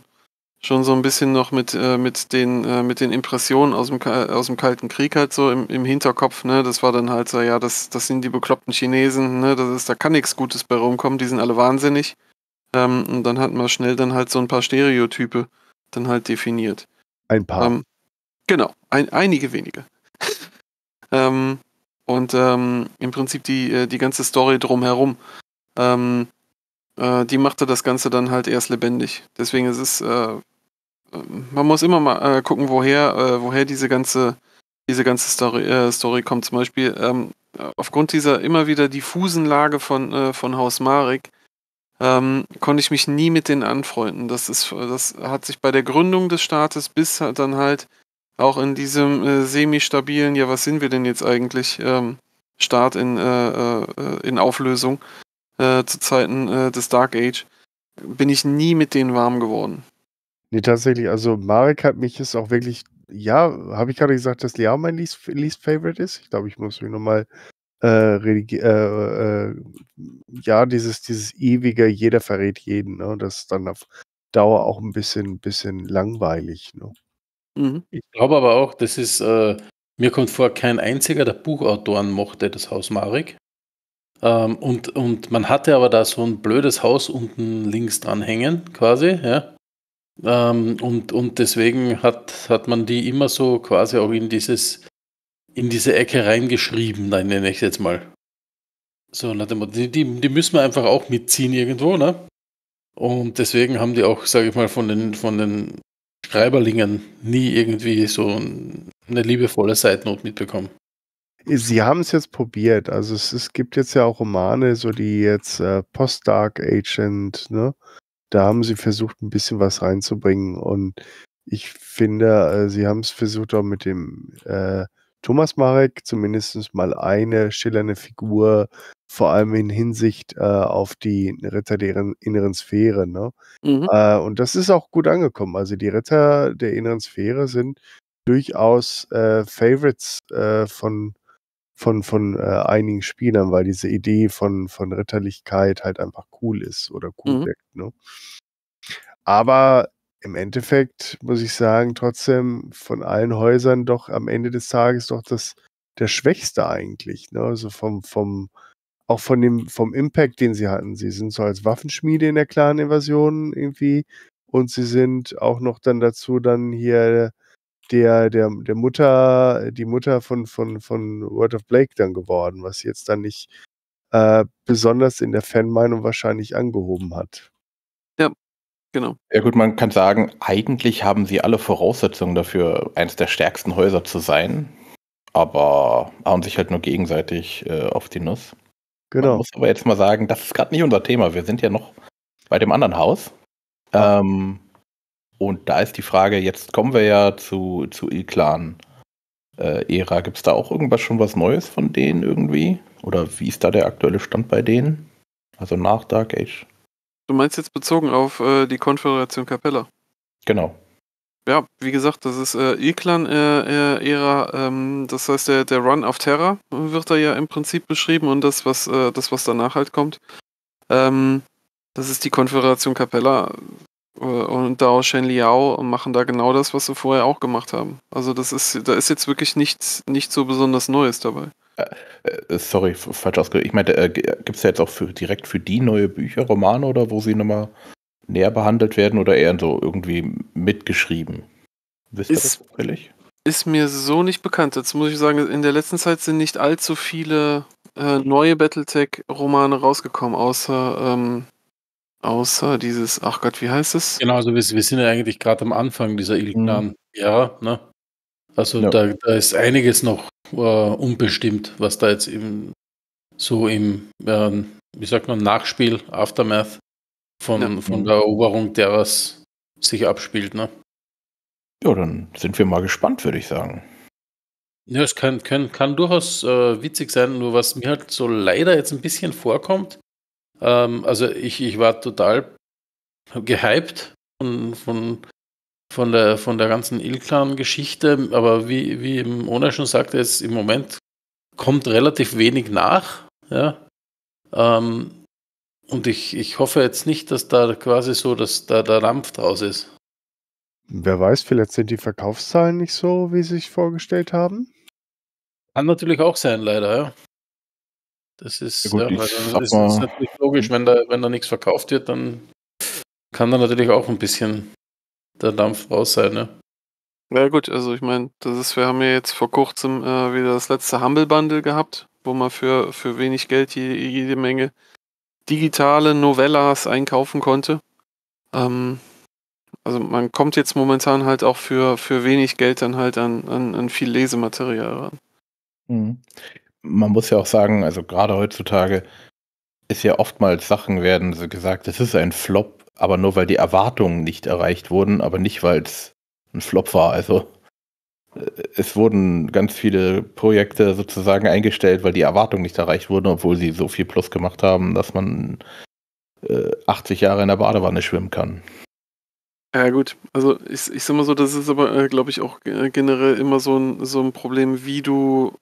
schon so ein bisschen noch mit, äh, mit, den, äh, mit den Impressionen aus dem, aus dem Kalten Krieg halt so im, im Hinterkopf, ne? Das war dann halt so, ja, das, das sind die bekloppten Chinesen, ne? Das ist, da kann nichts Gutes bei rumkommen, die sind alle wahnsinnig. Ähm, und dann hat man schnell dann halt so ein paar Stereotype dann halt definiert. Ein paar. Ähm, genau, ein, einige wenige. ähm, und ähm, im Prinzip die, äh, die ganze Story drumherum. Ähm, äh, die machte das Ganze dann halt erst lebendig. Deswegen ist es äh, äh, man muss immer mal äh, gucken, woher, äh, woher diese ganze, diese ganze Story, äh, Story kommt. Zum Beispiel ähm, aufgrund dieser immer wieder diffusen Lage von, äh, von Haus Marek ähm, konnte ich mich nie mit denen anfreunden. Das, ist, das hat sich bei der Gründung des Staates bis halt dann halt auch in diesem äh, semi-stabilen, ja, was sind wir denn jetzt eigentlich, ähm, Staat in, in Auflösung zu Zeiten des Dark Age, bin ich nie mit denen warm geworden. Nee, tatsächlich, also Marek hat mich jetzt auch wirklich, ja, habe ich gerade gesagt, dass Leao mein least, least favorite ist? Ich glaube, ich muss mich nochmal äh, äh, äh, ja, dieses, dieses ewige, jeder verrät jeden, ne? Das ist dann auf Dauer auch ein bisschen, bisschen langweilig, ne? Mhm. Ich glaube aber auch, das ist, äh, mir kommt vor, kein einziger der Buchautoren mochte das Haus Marek. Ähm, und, und man hatte aber da so ein blödes Haus unten links dran hängen, quasi, ja. Ähm, und, und deswegen hat, hat man die immer so quasi auch in dieses, in diese Ecke reingeschrieben, nein, nenne ich es jetzt mal. So, die, die, die müssen wir einfach auch mitziehen irgendwo, ne? Und deswegen haben die auch, sage ich mal, von den, von den Schreiberlingen nie irgendwie so eine liebevolle Seitnot mitbekommen. Sie haben es jetzt probiert. Also es, es, gibt jetzt ja auch Romane, so die jetzt äh, Post-Dark Agent, ne? da haben sie versucht, ein bisschen was reinzubringen. Und ich finde, äh, sie haben es versucht, auch mit dem äh, Thomas Marek zumindest mal eine schillernde Figur, vor allem in Hinsicht äh, auf die Ritter der inneren Sphäre. Ne? Mhm. Äh, und das ist auch gut angekommen. Also die Ritter der inneren Sphäre sind durchaus äh, Favorites äh, von von, von äh, einigen Spielern, weil diese Idee von, von Ritterlichkeit halt einfach cool ist oder cool mhm. wirkt. Ne? Aber im Endeffekt muss ich sagen, trotzdem von allen Häusern doch am Ende des Tages doch das der Schwächste eigentlich. Ne? Also vom, vom, auch von dem, vom Impact, den sie hatten. Sie sind so als Waffenschmiede in der Clan-Invasion irgendwie und sie sind auch noch dann dazu dann hier der, der, der Mutter, die Mutter von, von, von Word of Blake dann geworden, was jetzt dann nicht äh, besonders in der Fanmeinung wahrscheinlich angehoben hat. Ja, genau. Ja gut, man kann sagen, eigentlich haben sie alle Voraussetzungen dafür, eines der stärksten Häuser zu sein, aber haben sich halt nur gegenseitig äh, auf die Nuss. Genau. Man muss aber jetzt mal sagen, das ist gerade nicht unser Thema. Wir sind ja noch bei dem anderen Haus. Ähm, und da ist die Frage, jetzt kommen wir ja zu, zu E-Clan-Ära. Äh, Gibt es da auch irgendwas schon was Neues von denen irgendwie? Oder wie ist da der aktuelle Stand bei denen? Also nach Dark Age. Du meinst jetzt bezogen auf äh, die Konföderation Capella? Genau. Ja, wie gesagt, das ist äh, E-Clan-Ära. Äh, äh, ähm, das heißt, der, der Run of Terror wird da ja im Prinzip beschrieben und das, was, äh, das, was danach halt kommt. Ähm, das ist die Konföderation Capella. Äh, und Dao Shen Liao machen da genau das, was sie vorher auch gemacht haben. Also das ist, da ist jetzt wirklich nichts, nichts so besonders Neues dabei. Äh, äh, sorry, falsch ausgedrückt. Ich meine, äh, gibt es ja jetzt auch für, direkt für die neue Bücher, Romane oder wo sie nochmal näher behandelt werden oder eher so irgendwie mitgeschrieben? Wisst ihr das zufällig? Ist mir so nicht bekannt. Jetzt muss ich sagen, in der letzten Zeit sind nicht allzu viele äh, neue Battletech-Romane rausgekommen, außer ähm, Außer dieses, ach Gott, wie heißt es? Genau, also wir, wir sind ja eigentlich gerade am Anfang dieser mhm. Ilknan-Ära. Ne? Also ja. da, da, ist einiges noch äh, unbestimmt, was da jetzt eben so im, äh, wie sagt man, Nachspiel, Aftermath von, ja. von mhm. der Eroberung deras sich abspielt. Ne? Ja, dann sind wir mal gespannt, würde ich sagen. Ja, es kann, kann, kann durchaus äh, witzig sein, nur was mir halt so leider jetzt ein bisschen vorkommt, ähm, also ich, ich war total gehypt von, von, von, der, von der ganzen Ilklan-Geschichte, aber wie, wie eben Ona schon sagte, jetzt im Moment kommt relativ wenig nach. Ja? Ähm, und ich, ich hoffe jetzt nicht, dass da quasi so, dass da der Rampf draus ist. Wer weiß, vielleicht sind die Verkaufszahlen nicht so, wie sie sich vorgestellt haben. Kann natürlich auch sein, leider, ja. Das ist, ja gut, ja, also, das ist natürlich logisch, wenn da, wenn da nichts verkauft wird, dann kann da natürlich auch ein bisschen der Dampf raus sein, ne? Ja gut, also ich meine, das ist, wir haben ja jetzt vor kurzem äh, wieder das letzte Humble Bundle gehabt, wo man für, für wenig Geld jede, jede Menge digitale Novellas einkaufen konnte. Ähm, also man kommt jetzt momentan halt auch für, für wenig Geld dann halt an, an, an viel Lesematerial ran. Mhm man muss ja auch sagen, also gerade heutzutage ist ja oftmals Sachen werden so gesagt, es ist ein Flop, aber nur weil die Erwartungen nicht erreicht wurden, aber nicht weil es ein Flop war. Also äh, es wurden ganz viele Projekte sozusagen eingestellt, weil die Erwartungen nicht erreicht wurden, obwohl sie so viel Plus gemacht haben, dass man äh, 80 Jahre in der Badewanne schwimmen kann. Ja gut, also ich, ich sag mal so, das ist aber, äh, glaube ich, auch äh, generell immer so ein, so ein Problem, wie du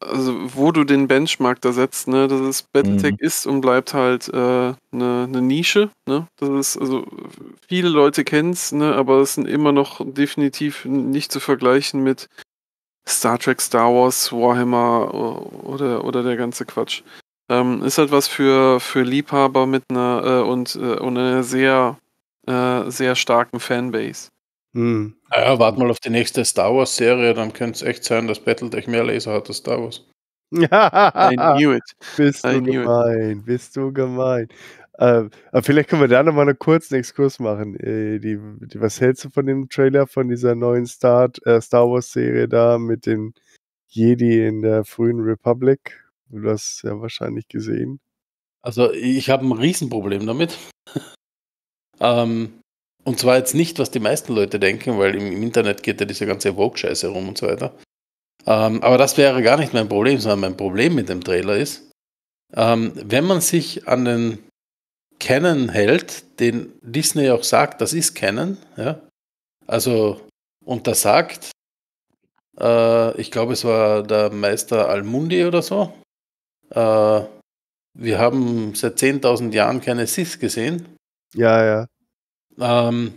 also wo du den Benchmark da setzt, ne, dass es Battletech mhm. ist und bleibt halt eine äh, ne, ne Nische, ne? Das ist, also viele Leute kennen es, ne, aber es sind immer noch definitiv nicht zu vergleichen mit Star Trek, Star Wars, Warhammer oder, oder der ganze Quatsch. Ähm, ist halt was für, für Liebhaber mit einer äh, und, äh, und einer sehr, äh, sehr starken Fanbase. Mhm. Naja, ah wart mal auf die nächste Star Wars-Serie, dann könnte es echt sein, dass Battletech mehr Laser hat als Star Wars. I knew it. Bist I du gemein, it. bist du gemein. Ähm, aber vielleicht können wir da nochmal einen kurzen Exkurs machen. Äh, die, die, was hältst du von dem Trailer, von dieser neuen Start, äh, Star Wars-Serie da mit den Jedi in der frühen Republic? Du hast es ja wahrscheinlich gesehen. Also, ich habe ein Riesenproblem damit. ähm, und zwar jetzt nicht, was die meisten Leute denken, weil im, im Internet geht ja diese ganze Vogue-Scheiße rum und so weiter. Ähm, aber das wäre gar nicht mein Problem, sondern mein Problem mit dem Trailer ist, ähm, wenn man sich an den Canon hält, den Disney auch sagt, das ist Canon, ja, also und untersagt, äh, ich glaube, es war der Meister Almundi oder so, äh, wir haben seit 10.000 Jahren keine Sith gesehen. Ja, ja. Ähm,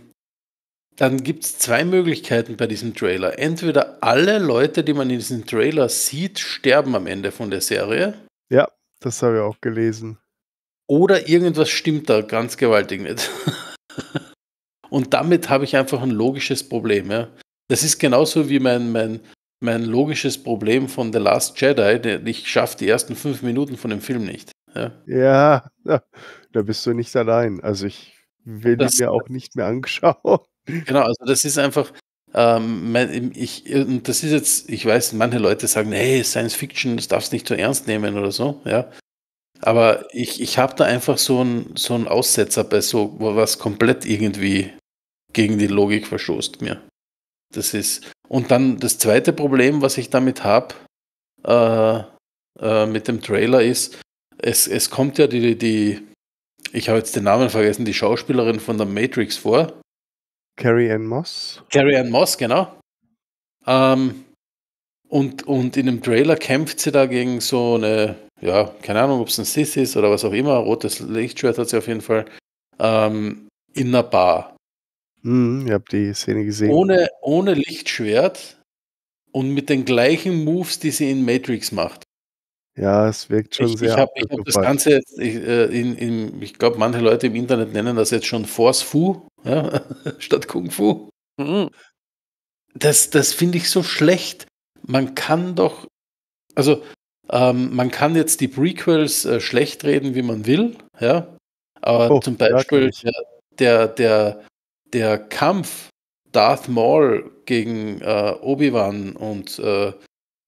dann gibt es zwei Möglichkeiten bei diesem Trailer. Entweder alle Leute, die man in diesem Trailer sieht, sterben am Ende von der Serie. Ja, das habe ich auch gelesen. Oder irgendwas stimmt da ganz gewaltig nicht. Und damit habe ich einfach ein logisches Problem. Ja? Das ist genauso wie mein, mein, mein logisches Problem von The Last Jedi. Ich schaffe die ersten fünf Minuten von dem Film nicht. Ja, ja da bist du nicht allein. Also ich will das, ich mir auch nicht mehr anschauen. Genau, also das ist einfach, ähm, ich, das ist jetzt, ich weiß, manche Leute sagen, hey, Science Fiction, das darfst nicht so ernst nehmen oder so, ja. Aber ich, ich habe da einfach so einen so Aussetzer bei so, was komplett irgendwie gegen die Logik verstoßt mir. Das ist. Und dann das zweite Problem, was ich damit habe, äh, äh, mit dem Trailer ist, es, es kommt ja die, die, ich habe jetzt den Namen vergessen, die Schauspielerin von der Matrix vor. Carrie Ann Moss. Carrie Ann Moss, genau. Ähm, und, und in dem Trailer kämpft sie da gegen so eine, ja, keine Ahnung, ob es ein Sis ist oder was auch immer, rotes Lichtschwert hat sie auf jeden Fall, ähm, in einer Bar. Mhm, ihr habt die Szene gesehen. Ohne, ohne Lichtschwert und mit den gleichen Moves, die sie in Matrix macht. Ja, es wirkt schon ich, sehr. Ich habe hab das Ganze jetzt, ich, äh, in, in, ich glaube, manche Leute im Internet nennen das jetzt schon Force Fu ja, statt Kung Fu. Mhm. Das, das finde ich so schlecht. Man kann doch, also ähm, man kann jetzt die Prequels äh, schlecht reden, wie man will, ja. Aber oh, zum Beispiel ja, der, der, der Kampf Darth Maul gegen äh, Obi-Wan und äh,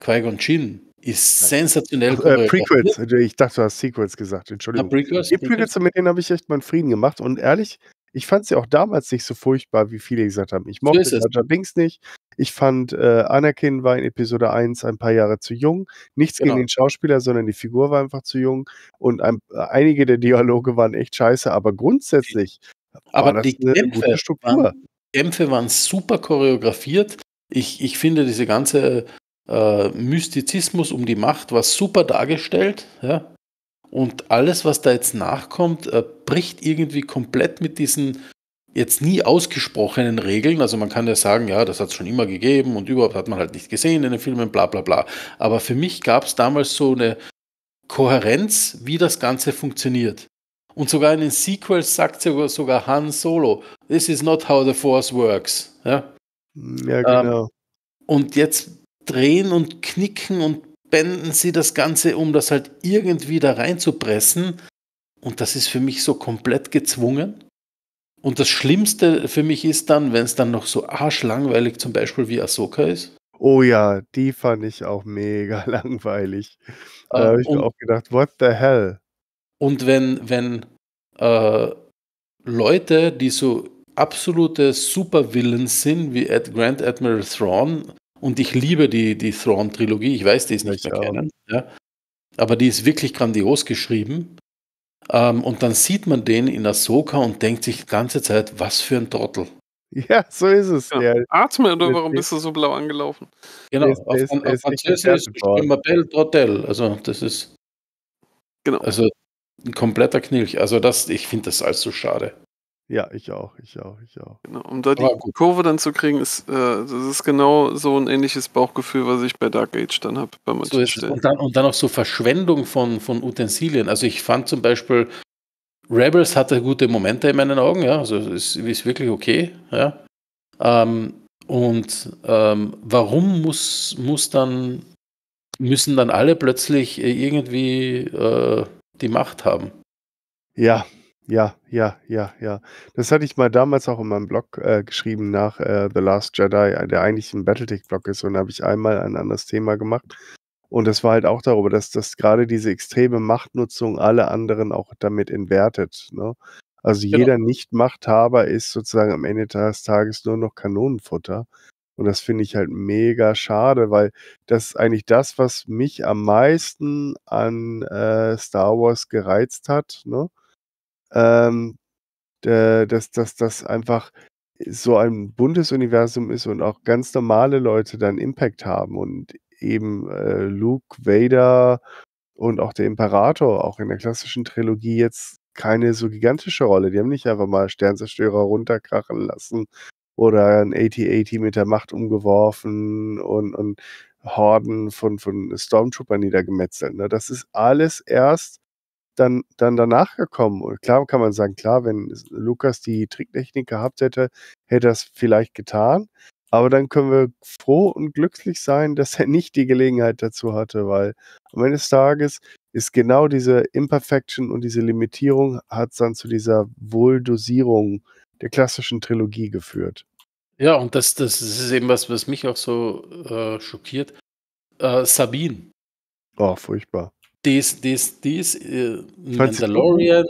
Qui-Gon Jinn ist sensationell. Ach, äh, Prequels, also, ich dachte, du hast Sequels gesagt, Entschuldigung. Ja, Prequels, die Prequels, mit denen habe ich echt meinen Frieden gemacht und ehrlich, ich fand sie auch damals nicht so furchtbar, wie viele gesagt haben. Ich mochte so Jar Binks nicht. Ich fand, äh, Anakin war in Episode 1 ein paar Jahre zu jung. Nichts genau. gegen den Schauspieler, sondern die Figur war einfach zu jung. Und ein, einige der Dialoge waren echt scheiße, aber grundsätzlich aber war die das eine Kämpfe gute Struktur. Waren, Kämpfe waren super choreografiert. Ich, ich finde diese ganze äh, Mystizismus um die Macht war super dargestellt. Ja? Und alles, was da jetzt nachkommt, äh, bricht irgendwie komplett mit diesen jetzt nie ausgesprochenen Regeln. Also man kann ja sagen, ja, das hat es schon immer gegeben und überhaupt hat man halt nicht gesehen in den Filmen, bla bla bla. Aber für mich gab es damals so eine Kohärenz, wie das Ganze funktioniert. Und sogar in den Sequels sagt sogar, sogar Han Solo, this is not how the Force works. Ja, ja genau. Ähm, und jetzt drehen und knicken und bänden sie das Ganze, um das halt irgendwie da reinzupressen. Und das ist für mich so komplett gezwungen. Und das Schlimmste für mich ist dann, wenn es dann noch so arschlangweilig zum Beispiel wie Ahsoka ist. Oh ja, die fand ich auch mega langweilig. Da äh, habe ich und, mir auch gedacht, what the hell? Und wenn, wenn äh, Leute, die so absolute Supervillains sind, wie Ad Grand Admiral Thrawn, und ich liebe die, die Thrawn-Trilogie. Ich weiß, die ist nicht ich kennen. Ja. Aber die ist wirklich grandios geschrieben. Ähm, und dann sieht man den in Ahsoka und denkt sich die ganze Zeit, was für ein Trottel. Ja, so ist es. Ja. Ja. Atme, oder warum bist du so blau angelaufen? Genau, es, auf, es, auf es Französisch immer Belle Trottel. Also, das ist. Genau. Also, ein kompletter Knilch. Also, das, ich finde das allzu schade. Ja, ich auch, ich auch, ich auch. Genau, um da die Kurve dann zu kriegen, ist äh, das ist genau so ein ähnliches Bauchgefühl, was ich bei Dark Age dann habe. So und, dann, und dann auch so Verschwendung von, von Utensilien. Also ich fand zum Beispiel, Rebels hatte gute Momente in meinen Augen, ja, also ist, ist wirklich okay, ja. Ähm, und ähm, warum muss, muss dann, müssen dann alle plötzlich äh, irgendwie äh, die Macht haben? Ja, ja, ja, ja, ja. Das hatte ich mal damals auch in meinem Blog äh, geschrieben nach äh, The Last Jedi, äh, der eigentlich ein Battletech-Blog ist. Und da habe ich einmal ein anderes Thema gemacht. Und das war halt auch darüber, dass, dass gerade diese extreme Machtnutzung alle anderen auch damit entwertet. Ne? Also genau. jeder Nicht-Machthaber ist sozusagen am Ende des Tages nur noch Kanonenfutter. Und das finde ich halt mega schade, weil das ist eigentlich das, was mich am meisten an äh, Star Wars gereizt hat. Ne? ähm, dass, dass das einfach so ein buntes Universum ist und auch ganz normale Leute dann Impact haben und eben äh, Luke, Vader und auch der Imperator auch in der klassischen Trilogie jetzt keine so gigantische Rolle. Die haben nicht einfach mal Sternzerstörer runterkrachen lassen oder ein AT-AT mit der Macht umgeworfen und, und Horden von, von Stormtroopern niedergemetzelt. Ne? Das ist alles erst dann, dann danach gekommen. Und klar kann man sagen, klar, wenn Lukas die Tricktechnik gehabt hätte, hätte er es vielleicht getan. Aber dann können wir froh und glücklich sein, dass er nicht die Gelegenheit dazu hatte, weil am Ende des Tages ist genau diese Imperfection und diese Limitierung hat dann zu dieser Wohldosierung der klassischen Trilogie geführt. Ja, und das, das, ist eben was, was mich auch so äh, schockiert. Äh, Sabine. Oh, furchtbar. Dies, dies, dies, äh, Mandalorian.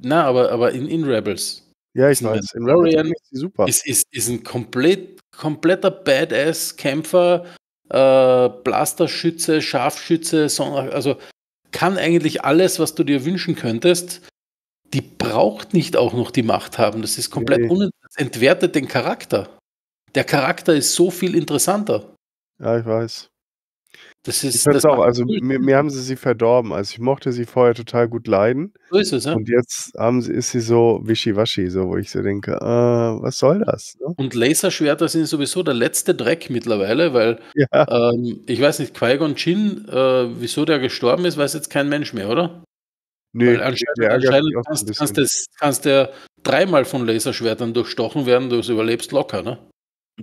Na, aber, aber in, in Rebels. Ja, ich weiß. In Mandalorian ist super. Ist, ist, ist ein komplett, kompletter Badass-Kämpfer, äh, Blasterschütze, Scharfschütze, also kann eigentlich alles, was du dir wünschen könntest. Die braucht nicht auch noch die Macht haben. Das ist komplett nee. das entwertet den Charakter. Der Charakter ist so viel interessanter. Ja, ich weiß. Das ist, ich das auch, also mir, mir, haben sie sie verdorben. Also ich mochte sie vorher total gut leiden. So ist es, ja? Und jetzt haben sie, ist sie so wischiwaschi, so wo ich so denke, äh, was soll das? Ne? Und Laserschwerter sind sowieso der letzte Dreck mittlerweile, weil ja. ähm, ich weiß nicht, Qui-Gon Jin, äh, wieso der gestorben ist, weiß jetzt kein Mensch mehr, oder? Nee, weil anscheinend, anscheinend kannst, kannst, das, kannst der dreimal von Laserschwertern durchstochen werden, du überlebst locker, ne?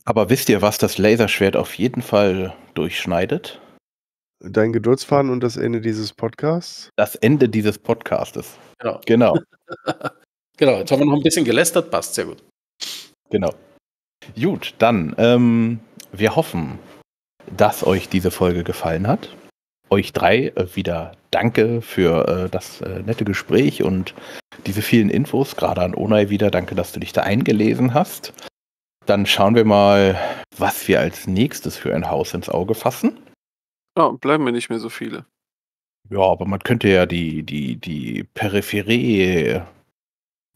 Aber wisst ihr, was das Laserschwert auf jeden Fall durchschneidet? Dein Geduldsfaden und das Ende dieses Podcasts? Das Ende dieses Podcastes. Genau. Genau. genau. Jetzt haben wir noch ein bisschen gelästert, passt sehr gut. Genau. Gut, dann, ähm, wir hoffen, dass euch diese Folge gefallen hat. Euch drei äh, wieder danke für äh, das äh, nette Gespräch und diese vielen Infos, gerade an Onai wieder. Danke, dass du dich da eingelesen hast. Dann schauen wir mal, was wir als nächstes für ein Haus ins Auge fassen. Ja, bleiben mir nicht mehr so viele. Ja, aber man könnte ja die, die, die Peripherie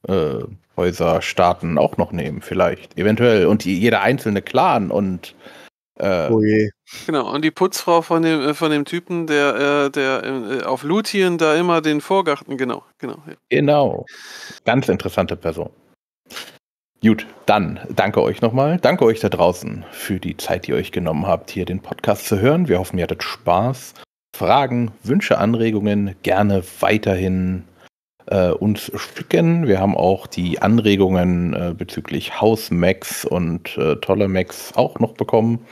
äh, Staaten auch noch nehmen, vielleicht. Eventuell. Und die, jeder einzelne Clan und äh, oh je. Genau, und die Putzfrau von dem, äh, von dem Typen, der, äh, der äh, auf Lutien da immer den Vorgarten, genau, genau. Ja. Genau. Ganz interessante Person. Gut, dann danke euch nochmal. Danke euch da draußen für die Zeit, die ihr euch genommen habt, hier den Podcast zu hören. Wir hoffen, ihr hattet Spaß. Fragen, Wünsche, Anregungen gerne weiterhin äh, uns schicken. Wir haben auch die Anregungen äh, bezüglich Hausmax und äh, tolle Max auch noch bekommen.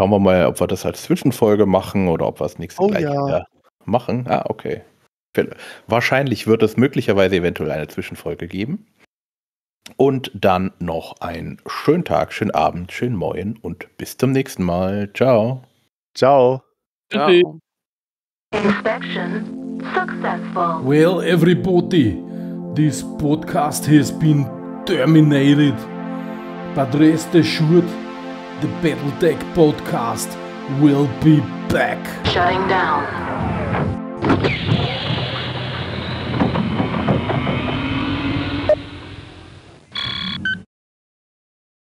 Schauen wir mal, ob wir das als Zwischenfolge machen oder ob wir es nächste oh, gleich ja. wieder machen. Ah, okay. Wahrscheinlich wird es möglicherweise eventuell eine Zwischenfolge geben. Und dann noch einen schönen Tag, schönen Abend, schönen Moin und bis zum nächsten Mal. Ciao. Ciao. Ciao. Inspection successful. Well, everybody, this podcast has been terminated. But rest assured, the Battletech podcast will be back. Shutting down.